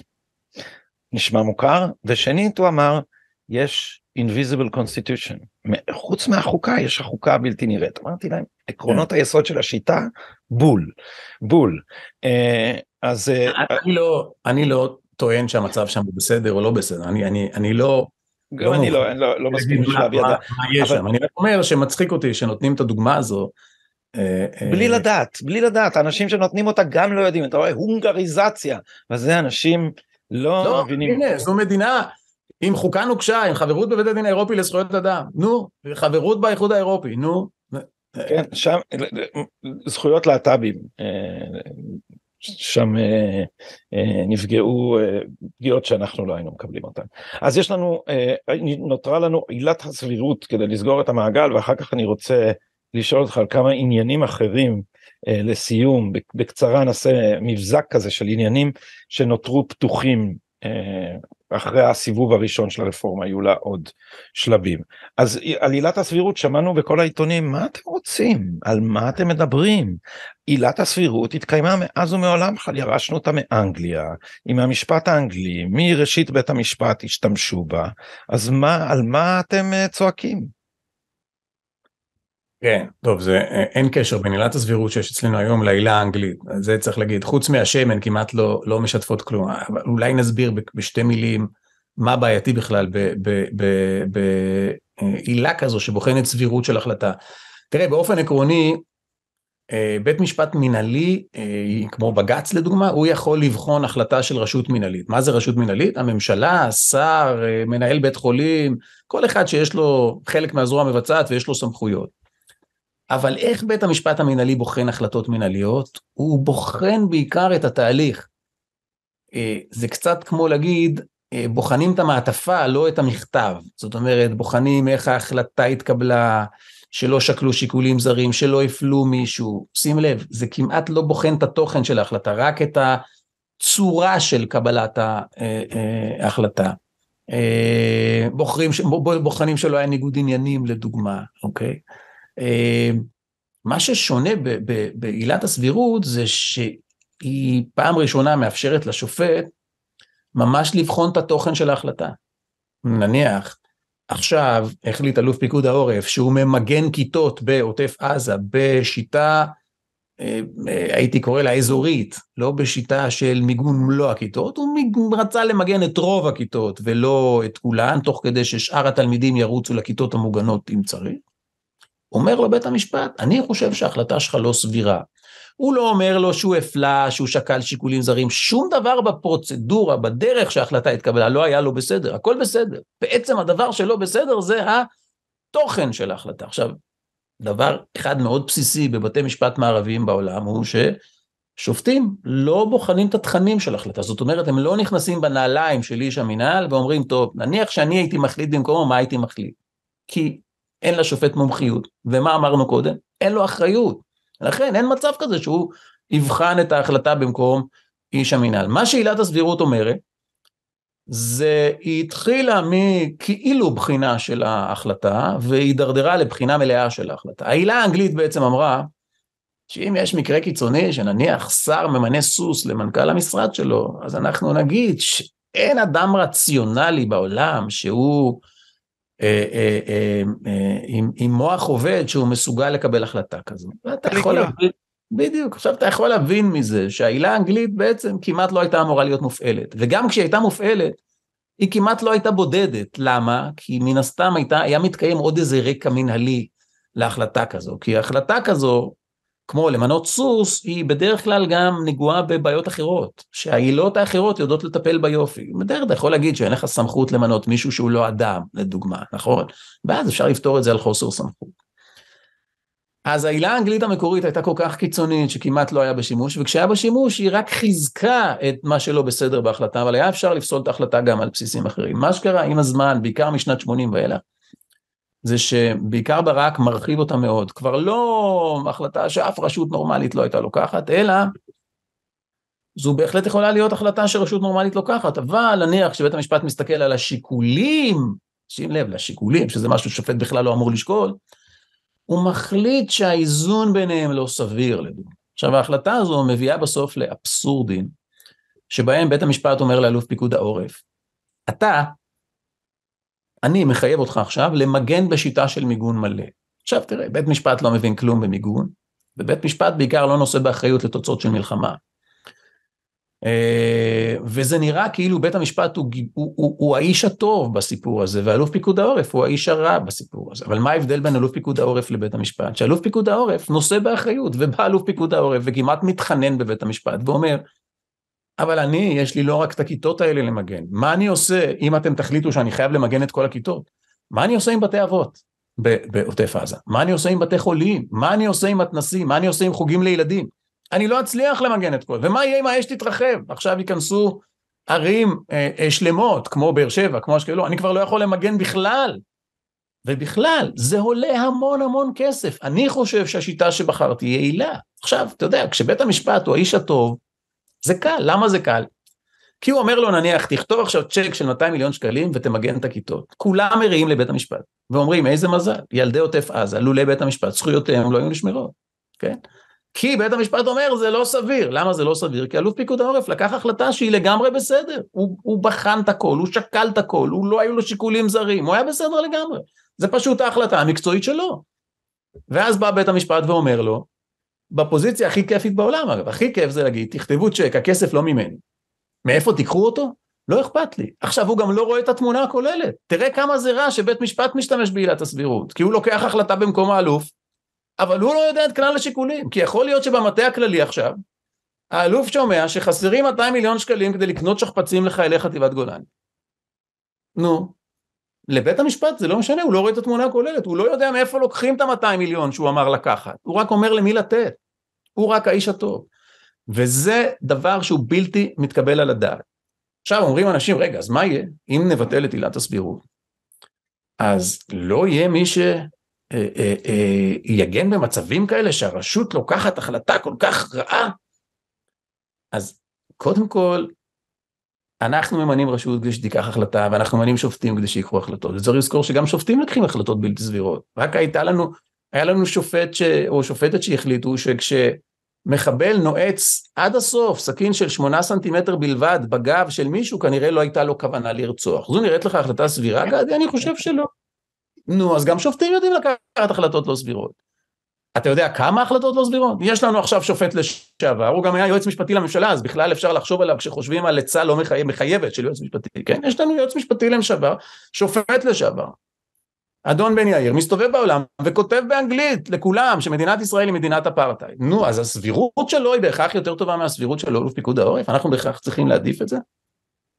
נשמע מוכר? ושנית הוא אמר יש Invisible Constitution, חוץ מהחוקה יש החוקה הבלתי נראית, אמרתי להם עקרונות כן. היסוד של השיטה בול, בול. אה, אז אה, אני לא, אני לא טוען שהמצב שם בסדר או לא בסדר, אני, אני, אני לא... גם לא אני לא, לא, לא מסכים לשלב ידה. אני רק אומר שמצחיק אותי שנותנים את הדוגמה הזו. אה, בלי לדעת, בלי לדעת, אנשים שנותנים אותה גם לא יודעים, אתה רואה הונגריזציה, וזה אנשים לא מבינים. הנה, זו מדינה אם חוקה נוקשה, אם חברות בבית הדין האירופי לזכויות אדם, נו, חברות באיחוד האירופי, נו. כן, שם זכויות להט"בים, אה, שם אה, אה, נפגעו פגיעות שאנחנו לא היינו מקבלים אותן. אז יש לנו, נותרה לנו עילת הסבירות כדי לסגור את המעגל, ואחר כך אני רוצה לשאול אותך על כמה עניינים אחרים לסיום, בקצרה נעשה מבזק כזה של עניינים שנותרו פתוחים אחרי הסיבוב הראשון של הרפורמה יהיו לה עוד שלבים. אז על עילת הסבירות שמענו בכל העיתונים, מה אתם רוצים? על מה אתם מדברים? עילת הסבירות התקיימה מאז ומעולם, בכלל ירשנו אותה מאנגליה, עם המשפט האנגלי, מראשית בית המשפט השתמשו בה, אז מה, על מה אתם אה, צועקים? כן, טוב, זה, אה, אין קשר בין עילת הסבירות שיש אצלנו היום לעילה האנגלית, זה צריך להגיד. חוץ מהשמן כמעט לא, לא משתפות כלום, אבל אולי נסביר בשתי מילים מה בעייתי בכלל בעילה אה, כזו שבוחנת סבירות של החלטה. תראה, באופן עקרוני, אה, בית משפט מינהלי, כמו בג"ץ לדוגמה, הוא יכול לבחון החלטה של רשות מינהלית. מה זה רשות מינהלית? הממשלה, השר, מנהל בית חולים, כל אחד שיש לו חלק מהזרוע המבצעת ויש לו סמכויות. אבל איך בית המשפט המנהלי בוחן החלטות מנהליות? הוא בוחן בעיקר את התהליך. אה, זה קצת כמו להגיד, אה, בוחנים את המעטפה, לא את המכתב. זאת אומרת, בוחנים איך ההחלטה התקבלה, שלא שקלו שיקולים זרים, שלא הפלו מישהו. שים לב, זה כמעט לא בוחן את התוכן של ההחלטה, רק את הצורה של קבלת אה, ההחלטה. בוחרים, בוחנים שלא היה ניגוד עניינים, לדוגמה, אוקיי? Okay? אה, מה ששונה בעילת הסבירות זה שהיא פעם ראשונה מאפשרת לשופט ממש לבחון את התוכן של ההחלטה. נניח, עכשיו החליט אלוף פיקוד העורף שהוא ממגן כיתות בעוטף עזה בשיטה, אה, אה, הייתי קורא לה אזורית, לא בשיטה של מיגון מלוא הכיתות, הוא רצה למגן את רוב הכיתות ולא את כולן, תוך כדי ששאר התלמידים ירוצו לכיתות המוגנות אם צריך. אומר לבית המשפט, אני חושב שההחלטה שלך לא סבירה. הוא לא אומר לו שהוא הפלה, שהוא שקל שיקולים זרים, שום דבר בפרוצדורה, בדרך שההחלטה התקבלה, לא היה לו בסדר, הכל בסדר. בעצם הדבר שלא בסדר זה התוכן של ההחלטה. עכשיו, דבר אחד מאוד בסיסי בבתי משפט מערביים בעולם הוא ששופטים לא בוחנים את התכנים של ההחלטה. זאת אומרת, הם לא נכנסים בנעליים של איש המינהל ואומרים, טוב, נניח שאני הייתי מחליט במקומו, מה הייתי מחליט? כי אין לשופט מומחיות, ומה אמרנו קודם? אין לו אחריות. לכן אין מצב כזה שהוא יבחן את ההחלטה במקום איש המינהל. מה שעילת הסבירות אומרת, זה היא התחילה מכאילו בחינה של ההחלטה, והידרדרה לבחינה מלאה של ההחלטה. העילה האנגלית בעצם אמרה, שאם יש מקרה קיצוני, שנניח שר ממנה סוס למנכ"ל המשרד שלו, אז אנחנו נגיד שאין אדם רציונלי בעולם שהוא אה, אה, אה, עם, עם מוח עובד שהוא מסוגל לקבל החלטה כזו. ואתה יכול להבין, בדיוק, עכשיו אתה יכול להבין מזה שהעילה האנגלית בעצם כמעט לא הייתה אמורה להיות מופעלת, וגם כשהיא הייתה מופעלת, היא כמעט לא הייתה בודדת, למה? כי מן הסתם הייתה, היה מתקיים עוד איזה רקע מנהלי להחלטה כזו, כי החלטה כזו כמו למנות סוס, היא בדרך כלל גם נגועה בבעיות אחרות, שהעילות האחרות יודעות לטפל ביופי. בדרך אתה יכול להגיד שאין לך סמכות למנות מישהו שהוא לא אדם, לדוגמה, נכון? ואז אפשר לפתור את זה על חוסר סמכות. אז העילה האנגלית המקורית הייתה כל כך קיצונית שכמעט לא היה בשימוש, וכשהיה בשימוש היא רק חיזקה את מה שלא בסדר בהחלטה, אבל היה אפשר לפסול את ההחלטה גם על בסיסים אחרים. מה שקרה עם הזמן, בעיקר משנת 80 ואילך, זה שבעיקר ברק מרחיב אותה מאוד. כבר לא החלטה שאף רשות נורמלית לא הייתה לוקחת, אלא זו בהחלט יכולה להיות החלטה שרשות נורמלית לוקחת, אבל נניח שבית המשפט מסתכל על השיקולים, שים לב לשיקולים, שזה משהו ששופט בכלל לא אמור לשקול, הוא מחליט שהאיזון ביניהם לא סביר לדוגמה. עכשיו ההחלטה הזו מביאה בסוף לאבסורדים, שבהם בית המשפט אומר לאלוף פיקוד העורף, אתה אני מחייב אותך עכשיו למגן בשיטה של מיגון מלא. עכשיו תראה, בית משפט לא מבין כלום במיגון, ובית משפט בעיקר לא נושא באחריות לתוצאות של מלחמה. אה, וזה נראה כאילו בית המשפט הוא, הוא, הוא, הוא האיש הטוב בסיפור הזה, ואלוף פיקוד העורף הוא האיש הרע בסיפור הזה. אבל מה ההבדל בין אלוף פיקוד העורף לבית המשפט? שאלוף פיקוד העורף נושא באחריות, ובא אלוף פיקוד העורף וכמעט מתחנן בבית המשפט ואומר, אבל אני, יש לי לא רק את הכיתות האלה למגן. מה אני עושה אם אתם תחליטו שאני חייב למגן את כל הכיתות? מה אני עושה עם בתי אבות בעוטף עזה? מה אני עושה עם בתי חולים? מה אני עושה עם מתנסים? מה אני עושה עם חוגים לילדים? אני לא אצליח למגן את כל... ומה יהיה אם האש תתרחב? עכשיו ייכנסו ערים אה, אה שלמות, כמו באר שבע, כמו אשקלון, אני כבר לא יכול למגן בכלל. ובכלל, זה עולה המון המון כסף. אני חושב שהשיטה שבחרתי יעילה. עכשיו, אתה יודע, כשבית המשפט הוא האיש הטוב, זה קל, למה זה קל? כי הוא אומר לו נניח, תכתוב עכשיו צ'ק של 200 מיליון שקלים ותמגן את הכיתות. כולם מריעים לבית המשפט, ואומרים, איזה מזל, ילדי עוטף עזה, לולי בית המשפט, זכויותיהם לא היו נשמרות, כן? כי בית המשפט אומר, זה לא סביר. למה זה לא סביר? כי אלוף פיקוד העורף לקח החלטה שהיא לגמרי בסדר. הוא, הוא בחן את הכל, הוא שקל את הכל, הוא לא היו לו שיקולים זרים, הוא היה בסדר לגמרי. זה פשוט ההחלטה המקצועית שלו. ואז בא בית המשפט ואומר לו, בפוזיציה הכי כיפית בעולם, אגב, הכי כיף זה להגיד, תכתבו צ'ק, הכסף לא ממני. מאיפה תיקחו אותו? לא אכפת לי. עכשיו הוא גם לא רואה את התמונה הכוללת. תראה כמה זה רע שבית משפט משתמש בעילת הסבירות, כי הוא לוקח החלטה במקום האלוף, אבל הוא לא יודע את כלל השיקולים, כי יכול להיות שבמטה הכללי עכשיו, האלוף שומע שחסרים 200 מיליון שקלים כדי לקנות שכפ"צים לחיילי חטיבת גולן. נו, לבית המשפט זה לא משנה, הוא לא רואה את התמונה הכוללת, הוא לא יודע מאיפה לוקחים את ה-200 מיליון שהוא אמר לקחת, הוא רק אומר למי לתת, הוא רק האיש הטוב. וזה דבר שהוא בלתי מתקבל על הדעת. עכשיו אומרים אנשים, רגע, אז מה יהיה אם נבטל את עילת הסבירות? אז לא יהיה מי שיגן אה, אה, אה, במצבים כאלה שהרשות לוקחת החלטה כל כך רעה? אז קודם כל, אנחנו ממנים רשות כדי שתיקח החלטה, ואנחנו ממנים שופטים כדי שיקחו החלטות. וצריך לזכור שגם שופטים לקחים החלטות בלתי סבירות. רק הייתה לנו, היה לנו שופט ש, או שופטת שהחליטו שכשמחבל נועץ עד הסוף סכין של שמונה סנטימטר בלבד בגב של מישהו, כנראה לא הייתה לו כוונה לרצוח. זו נראית לך החלטה סבירה, גדי? אני חושב שלא. נו, אז גם שופטים יודעים לקחת החלטות לא סבירות. אתה יודע כמה החלטות לא סבירות? יש לנו עכשיו שופט לשעבר, הוא גם היה יועץ משפטי לממשלה, אז בכלל אפשר לחשוב עליו כשחושבים על עצה לא מחי... מחייבת של יועץ משפטי, כן? יש לנו יועץ משפטי לממשלה, שופט לשעבר. אדון בן יאיר מסתובב בעולם וכותב באנגלית לכולם שמדינת ישראל היא מדינת אפרטהייד. נו, אז הסבירות שלו היא בהכרח יותר טובה מהסבירות של אלוף פיקוד העורף? אנחנו בהכרח צריכים להעדיף את זה?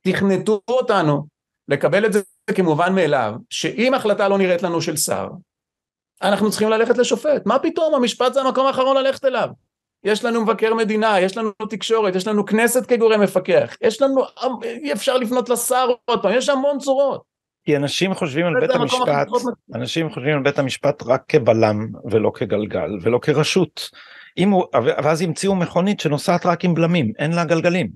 תכנתו אותנו לקבל את זה כמובן מאליו, שאם החלטה לא נראית לנו של שר, אנחנו צריכים ללכת לשופט. מה פתאום, המשפט זה המקום האחרון ללכת אליו. יש לנו מבקר מדינה, יש לנו תקשורת, יש לנו כנסת כגורם מפקח, יש לנו, אי אפשר לפנות לשר עוד פעם, יש המון צורות. כי אנשים חושבים על בית המשפט, אנשים חושבים על בית המשפט רק כבלם ולא כגלגל ולא כרשות. אם הוא, ואז המציאו מכונית שנוסעת רק עם בלמים, אין לה גלגלים.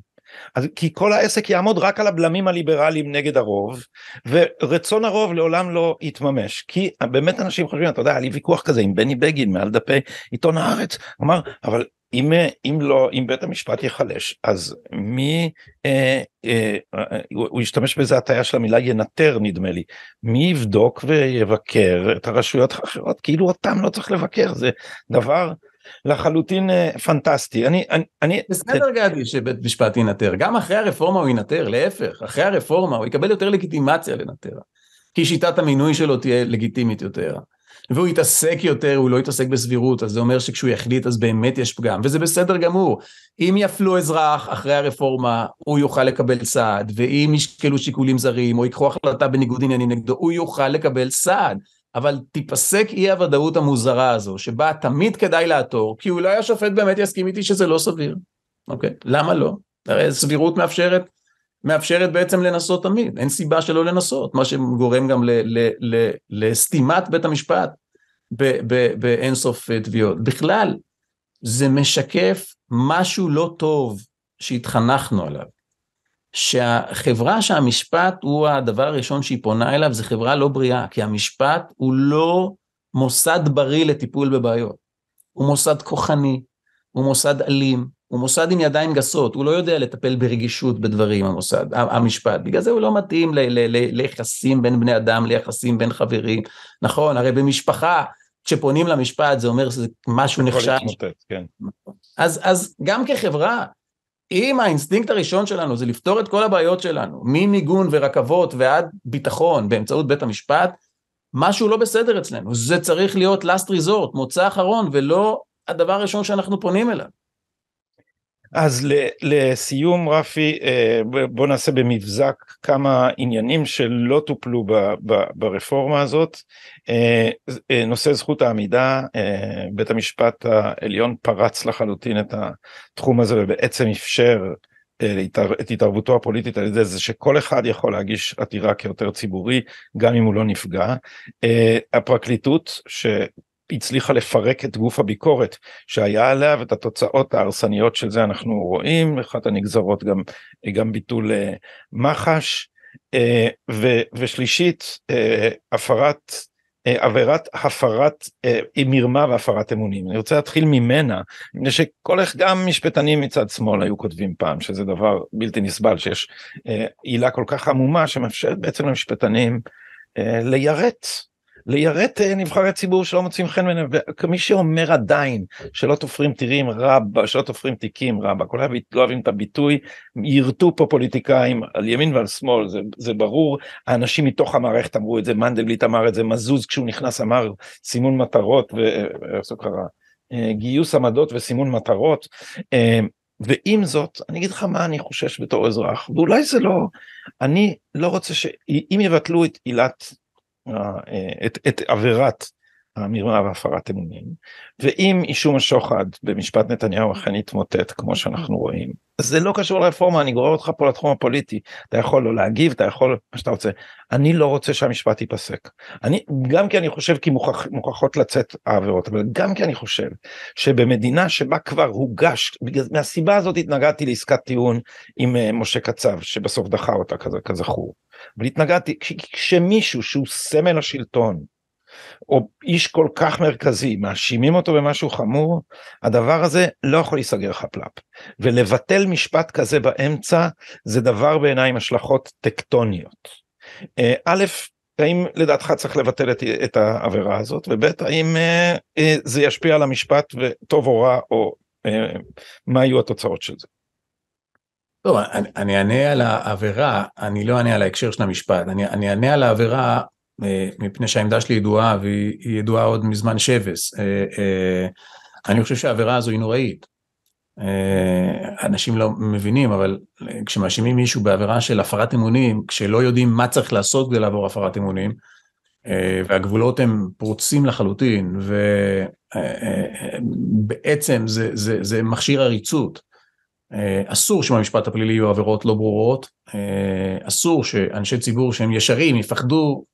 אז כי כל העסק יעמוד רק על הבלמים הליברליים נגד הרוב, ורצון הרוב לעולם לא יתממש. כי באמת אנשים חושבים, אתה יודע, היה לי ויכוח כזה עם בני בגין מעל דפי עיתון הארץ, אמר, אבל אם, אם לא, אם בית המשפט ייחלש, אז מי, אה, אה, הוא, אה, הוא ישתמש באיזה הטעיה של המילה ינטר נדמה לי, מי יבדוק ויבקר את הרשויות האחרות? כאילו אותם לא צריך לבקר, זה דבר... לחלוטין אה, פנטסטי. אני, אני, אני... בסדר גדי שבית משפט ינטר, גם אחרי הרפורמה הוא ינטר, להפך, אחרי הרפורמה הוא יקבל יותר לגיטימציה לנטר, כי שיטת המינוי שלו תהיה לגיטימית יותר. והוא יתעסק יותר, הוא לא יתעסק בסבירות, אז זה אומר שכשהוא יחליט אז באמת יש פגם, וזה בסדר גמור. אם יפלו אזרח אחרי הרפורמה, הוא יוכל לקבל סעד, ואם ישקלו שיקולים זרים, או ייקחו החלטה בניגוד עניינים נגדו, הוא יוכל לקבל סעד. אבל תיפסק אי הוודאות המוזרה הזו, שבה תמיד כדאי לעתור, כי אולי השופט באמת יסכים איתי שזה לא סביר. אוקיי, למה לא? הרי סבירות מאפשרת, מאפשרת בעצם לנסות תמיד, אין סיבה שלא לנסות, מה שגורם גם ל, ל, ל, לסתימת בית המשפט ב, ב, באינסוף תביעות. בכלל, זה משקף משהו לא טוב שהתחנכנו עליו. שהחברה שהמשפט הוא הדבר הראשון שהיא פונה אליו, זו חברה לא בריאה, כי המשפט הוא לא מוסד בריא לטיפול בבעיות. הוא מוסד כוחני, הוא מוסד אלים, הוא מוסד עם ידיים גסות, הוא לא יודע לטפל ברגישות בדברים, המוסד, המשפט. בגלל זה הוא לא מתאים ל- ל- ל- ליחסים בין בני אדם, ליחסים בין חברים. נכון, הרי במשפחה, כשפונים למשפט זה אומר שזה משהו נחשב. כן. אז, אז גם כחברה, אם האינסטינקט הראשון שלנו זה לפתור את כל הבעיות שלנו, ממיגון ורכבות ועד ביטחון באמצעות בית המשפט, משהו לא בסדר אצלנו, זה צריך להיות last resort, מוצא אחרון, ולא הדבר הראשון שאנחנו פונים אליו. אז לסיום רפי אה, בוא נעשה במבזק כמה עניינים שלא טופלו ברפורמה הזאת. אה, אה, נושא זכות העמידה בית המשפט העליון פרץ לחלוטין את התחום הזה ובעצם אפשר את התערבותו הפוליטית על ידי זה שכל אחד יכול להגיש עתירה כיותר ציבורי גם אם הוא לא נפגע. הפרקליטות ש... הצליחה לפרק את גוף הביקורת שהיה עליה ואת התוצאות ההרסניות של זה אנחנו רואים אחת הנגזרות גם גם ביטול אה, מח"ש אה, ו, ושלישית אה, הפרת עבירת הפרת מרמה והפרת אמונים אני רוצה להתחיל ממנה מפני שכל איך גם משפטנים מצד שמאל היו כותבים פעם שזה דבר בלתי נסבל שיש עילה כל כך עמומה שמאפשרת בעצם למשפטנים ליירט ליירט אה, נבחרי ציבור שלא מוצאים חן בעיניהם, וכמי שאומר עדיין שלא תופרים תירים רבה שלא תופרים תיקים רבה כל כולם לא אוהבים את הביטוי, יירטו פה פוליטיקאים על ימין ועל שמאל, זה, זה ברור, האנשים מתוך המערכת אמרו את זה, מנדלבליט אמר את זה, מזוז כשהוא נכנס אמר סימון מטרות, ואיך אה, אה, גיוס עמדות וסימון מטרות. ועם זאת, אני אגיד לך מה אני חושש בתור אזרח, ואולי זה לא, אני לא רוצה שאם יבטלו את עילת אה, את, את עבירת המרמה והפרת אמונים, ואם אישום השוחד במשפט נתניהו אכן יתמוטט כמו שאנחנו רואים, זה לא קשור לרפורמה, אני גורר אותך פה לתחום הפוליטי. אתה יכול לא להגיב, אתה יכול מה שאתה רוצה. אני לא רוצה שהמשפט ייפסק. אני, גם כי אני חושב כי מוכח, מוכחות לצאת העבירות, אבל גם כי אני חושב שבמדינה שבה כבר הוגש, בגלל מהסיבה הזאת התנגדתי לעסקת טיעון עם uh, משה קצב, שבסוף דחה אותה כזכור. אבל התנגדתי, כשמישהו שהוא סמל השלטון, או איש כל כך מרכזי, מאשימים אותו במשהו חמור, הדבר הזה לא יכול להיסגר חפלפ. ולבטל משפט כזה באמצע, זה דבר בעיניי עם השלכות טקטוניות. אה, א', האם לדעתך צריך לבטל את, את העבירה הזאת, וב' האם אה, אה, זה ישפיע על המשפט וטוב או רע, או אה, מה יהיו התוצאות של זה? טוב, אני, אענה על העבירה, אני לא אענה על ההקשר של המשפט, אני אענה על העבירה אה, מפני שהעמדה שלי ידועה והיא ידועה עוד מזמן שבס. אה, אה, אני חושב שהעבירה הזו היא נוראית. אנשים לא מבינים, אבל כשמאשימים מישהו בעבירה של הפרת אמונים, כשלא יודעים מה צריך לעשות כדי לעבור הפרת אמונים, והגבולות הם פרוצים לחלוטין, ובעצם זה, זה, זה מכשיר עריצות. אסור שבמשפט הפלילי יהיו עבירות לא ברורות, אסור שאנשי ציבור שהם ישרים יפחדו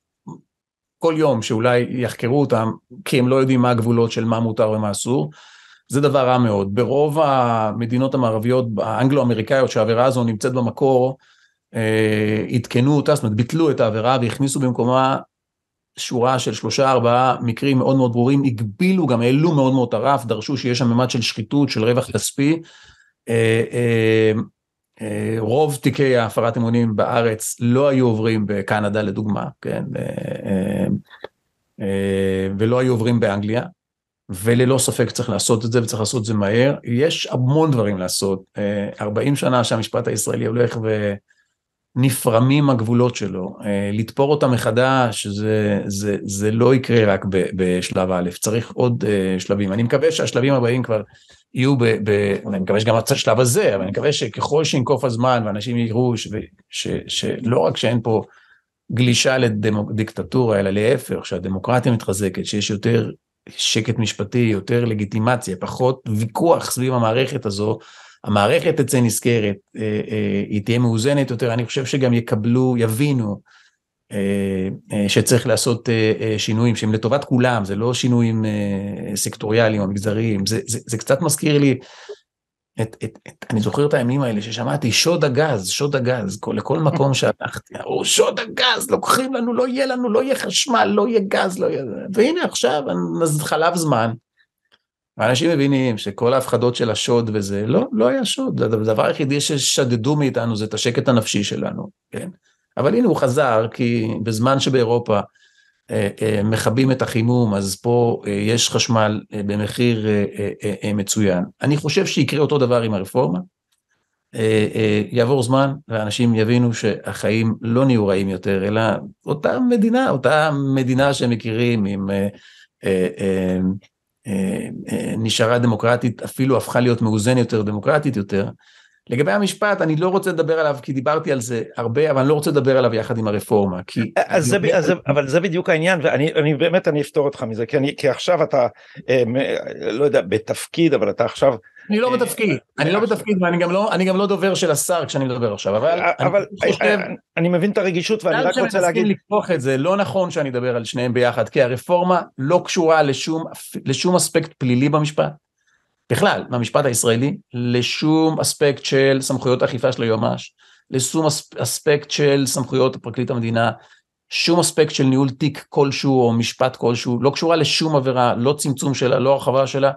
כל יום שאולי יחקרו אותם, כי הם לא יודעים מה הגבולות של מה מותר ומה אסור. זה דבר רע מאוד. ברוב המדינות המערביות, האנגלו-אמריקאיות, שהעבירה הזו נמצאת במקור, אה, עדכנו אותה, זאת אומרת, ביטלו את העבירה והכניסו במקומה שורה של שלושה ארבעה מקרים מאוד מאוד ברורים, הגבילו, גם העלו מאוד מאוד את הרף, דרשו שיש שם ממד של שחיתות, של רווח כספי. אה, אה, רוב תיקי ההפרת אמונים בארץ לא היו עוברים בקנדה לדוגמה, כן, אה, אה, אה, ולא היו עוברים באנגליה, וללא ספק צריך לעשות את זה וצריך לעשות את זה מהר. יש המון דברים לעשות, 40 שנה שהמשפט הישראלי הולך ונפרמים הגבולות שלו, לתפור אותם מחדש, זה, זה, זה לא יקרה רק בשלב א', צריך עוד שלבים. אני מקווה שהשלבים הבאים כבר... יהיו ב... ב אני מקווה שגם השלב הזה, אבל אני מקווה שככל שינקוף הזמן ואנשים יראו ש, ש, שלא רק שאין פה גלישה לדיקטטורה, אלא להפך, שהדמוקרטיה מתחזקת, שיש יותר שקט משפטי, יותר לגיטימציה, פחות ויכוח סביב המערכת הזו, המערכת תצא נזכרת, אה, אה, היא תהיה מאוזנת יותר, אני חושב שגם יקבלו, יבינו, אה, אה, שצריך לעשות אה, שינויים שהם לטובת כולם, זה לא שינויים סקטוריאליים או מגזריים, זה, זה, זה קצת מזכיר לי, את, את, את, אני זוכר את הימים האלה ששמעתי שוד הגז, שוד הגז, כל, לכל מקום שהלכתי, אמרו שוד הגז, לוקחים לנו, לא יהיה לנו, לא יהיה חשמל, לא יהיה גז, לא יהיה... והנה עכשיו חלב זמן, אנשים מבינים שכל ההפחדות של השוד וזה, לא, לא היה שוד, הדבר היחידי ששדדו מאיתנו זה את השקט הנפשי שלנו, כן? אבל הנה הוא חזר, כי בזמן שבאירופה אה, אה, מכבים את החימום, אז פה אה, יש חשמל במחיר מצוין. אני חושב שיקרה אותו דבר עם הרפורמה. יעבור זמן ואנשים יבינו שהחיים לא נהיו רעים יותר, אלא אותה מדינה, אותה מדינה שהם מכירים אם נשארה דמוקרטית, אפילו הפכה להיות מאוזן יותר, דמוקרטית יותר, לגבי המשפט, אני לא רוצה לדבר עליו כי דיברתי על זה הרבה, אבל אני לא רוצה לדבר עליו יחד עם הרפורמה. כי אה, אה, אז זה, אומר... אז, אבל זה בדיוק העניין, ואני אני, באמת אני אפתור אותך מזה, כי, אני, כי עכשיו אתה, אה, אה לא יודע, בתפקיד, אבל אתה עכשיו... אני לא בתפקיד, אה, אני לא אה, לא בתפקיד ואני גם לא, גם לא דובר של השר כשאני מדבר עכשיו, אבל, אבל אני חושב... אה, אני מבין את הרגישות ואני רק רוצה להגיד... אני לכרוך את זה, לא נכון שאני אדבר על שניהם ביחד, כי הרפורמה לא קשורה לשום, לשום אספקט פלילי במשפט, בכלל, מהמשפט הישראלי, לשום אספקט של סמכויות האכיפה של היועמ"ש, לשום אספקט של סמכויות פרקליט המדינה, שום אספקט של ניהול תיק כלשהו או משפט כלשהו, לא קשורה לשום עבירה, לא צמצום שלה, לא הרחבה שלה,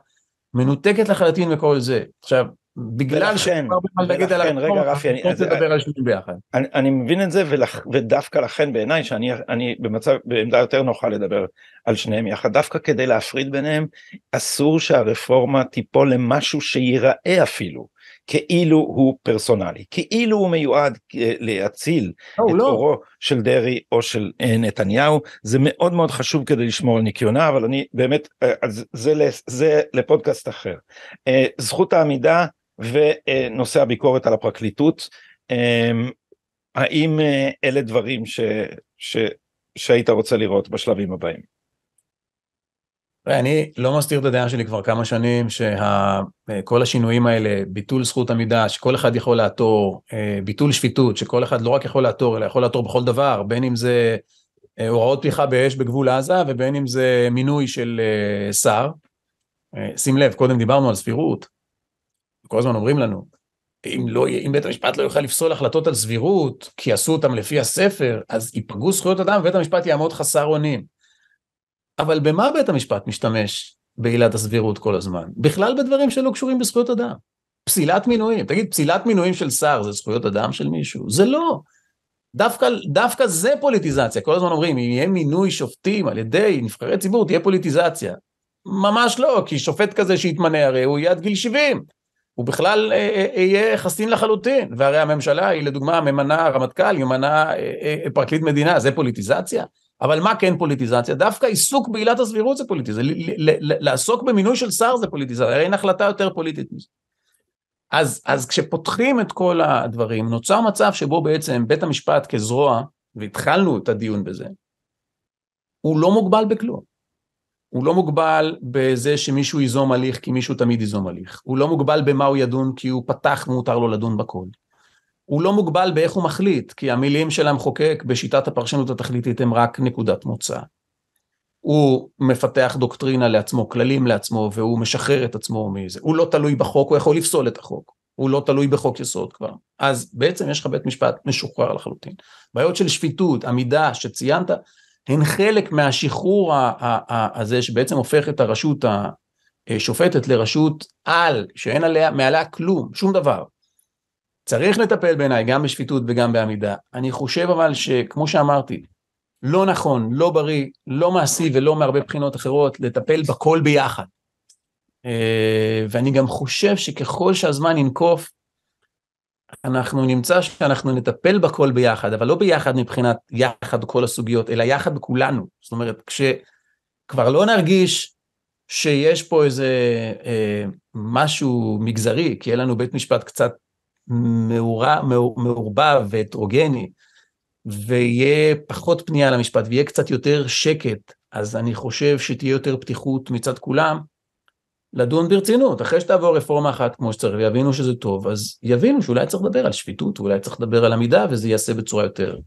מנותקת לחלוטין מכל זה. עכשיו, בגלל שאין הרבה מה להגיד על הרפורמה, רגע רפי, אני רוצה לדבר אה, על שני ביחד. אני, אני מבין את זה ולך, ודווקא לכן בעיניי שאני אני במצב, בעמדה יותר נוחה לדבר על שניהם יחד, דווקא כדי להפריד ביניהם אסור שהרפורמה תיפול למשהו שייראה אפילו. כאילו הוא פרסונלי, כאילו הוא מיועד אה, להציל לא, את לא. אורו של דרעי או של אה, נתניהו, זה מאוד מאוד חשוב כדי לשמור על ניקיונה, אבל אני באמת, זה, זה, זה לפודקאסט אחר. זכות העמידה ונושא הביקורת על הפרקליטות. אמ, האם אה, אלה דברים ש, ש, שהיית רוצה לראות בשלבים הבאים? אני לא מסתיר את הדעה שלי כבר כמה שנים, שכל אה, השינויים האלה, ביטול זכות עמידה, שכל אחד יכול לעתור, אה, ביטול שפיטות, שכל אחד לא רק יכול לעתור, אלא יכול לעתור בכל דבר, בין אם זה הוראות פתיחה באש בגבול עזה, ובין אם זה מינוי של שר. שים לב, קודם דיברנו על סבירות, כל הזמן אומרים לנו, אם, לא, אם בית המשפט לא יוכל לפסול החלטות על סבירות, כי עשו אותם לפי הספר, אז ייפגעו זכויות אדם ובית המשפט יעמוד חסר אונים. אבל במה בית המשפט משתמש בעילת הסבירות כל הזמן? בכלל בדברים שלא קשורים בזכויות אדם. פסילת מינויים, תגיד, פסילת מינויים של שר זה זכויות אדם של מישהו? זה לא. דווקא, דווקא זה פוליטיזציה, כל הזמן אומרים, אם יהיה מינוי שופטים על ידי נבחרי ציבור, תהיה פוליטיזציה. ממש לא, כי שופט כזה שיתמנה הרי הוא יהיה עד גיל 70. הוא בכלל אה, אה, יהיה חסין לחלוטין, והרי הממשלה היא לדוגמה ממנה רמטכ"ל, היא ממנה אה, פרקליט מדינה, זה פוליטיזציה? אבל מה כן פוליטיזציה? דווקא עיסוק בעילת הסבירות זה פוליטיזציה, לעסוק במינוי של שר זה פוליטיזציה, הרי אין החלטה יותר פוליטית מזה. אז, אז כשפותחים את כל הדברים, נוצר מצב שבו בעצם בית המשפט כזרוע, והתחלנו את הדיון בזה, הוא לא מוגבל בכלום. הוא לא מוגבל בזה שמישהו ייזום הליך, כי מישהו תמיד ייזום הליך. הוא לא מוגבל במה הוא ידון, כי הוא פתח ומותר לו לדון בכל. הוא לא מוגבל באיך הוא מחליט, כי המילים של המחוקק בשיטת הפרשנות התכליתית הם רק נקודת מוצא. הוא מפתח דוקטרינה לעצמו, כללים לעצמו, והוא משחרר את עצמו מזה. הוא לא תלוי בחוק, הוא יכול לפסול את החוק. הוא לא תלוי בחוק יסוד כבר. אז בעצם יש לך בית משפט משוחרר לחלוטין. בעיות של שפיטות, עמידה שציינת, הן חלק מהשחרור הזה שבעצם הופך את הרשות השופטת אה, לרשות על, שאין עליה, מעליה כלום, שום דבר. צריך לטפל בעיניי גם בשפיטות וגם בעמידה. אני חושב אבל שכמו שאמרתי, לא נכון, לא בריא, לא מעשי ולא מהרבה בחינות אחרות, לטפל בכל ביחד. אה, ואני גם חושב שככל שהזמן ינקוף, אנחנו נמצא שאנחנו נטפל בכל ביחד, אבל לא ביחד מבחינת יחד כל הסוגיות, אלא יחד בכולנו. זאת אומרת, כשכבר לא נרגיש שיש פה איזה אה, משהו מגזרי, כי יהיה לנו בית משפט קצת מעורב מאור, והטרוגני, ויהיה פחות פנייה למשפט ויהיה קצת יותר שקט, אז אני חושב שתהיה יותר פתיחות מצד כולם. לדון ברצינות. אחרי שתעבור רפורמה אחת כמו שצריך ויבינו שזה טוב, אז יבינו שאולי צריך לדבר על שפיטות, אולי צריך לדבר על עמידה, וזה ייעשה בצורה יותר,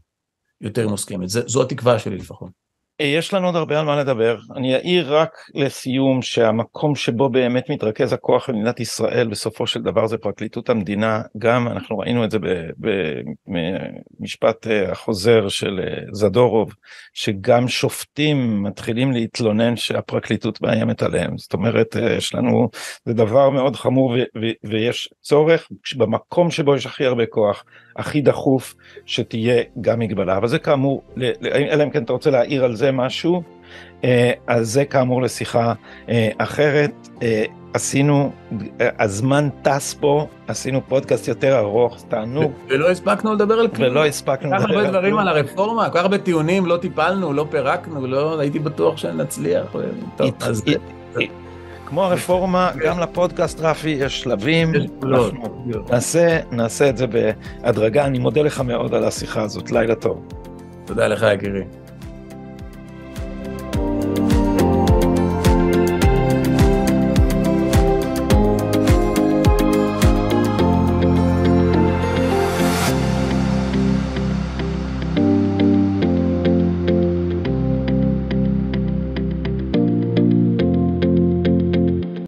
יותר מוסכמת. זו התקווה שלי לפחות. יש לנו עוד הרבה על מה לדבר. אני אעיר רק לסיום שהמקום שבו באמת מתרכז הכוח במדינת ישראל בסופו של דבר זה פרקליטות המדינה. גם אנחנו ראינו את זה במשפט אה, החוזר של אה, זדורוב, שגם שופטים מתחילים להתלונן שהפרקליטות מאיימת עליהם. זאת אומרת, אה, יש לנו, זה דבר מאוד חמור ויש צורך במקום שבו יש הכי הרבה כוח. הכי דחוף שתהיה גם מגבלה. אבל זה כאמור, אלא אם כן אתה רוצה להעיר על זה משהו, אה, אז זה כאמור לשיחה אה, אחרת. אה, עשינו, הזמן טס פה, עשינו פודקאסט יותר ארוך, תענוג. ולא הספקנו לדבר על כלום. ולא הספקנו לדבר על כלום. כל כך הרבה דברים על הרפורמה, כל כך הרבה טיעונים, לא טיפלנו, לא פירקנו, לא הייתי בטוח שנצליח. טוב, אז... כמו הרפורמה, גם לפודקאסט, רפי, יש שלבים. נעשה, נעשה את זה בהדרגה. אני מודה לך מאוד על השיחה הזאת. לילה טוב. תודה לך, יקירי.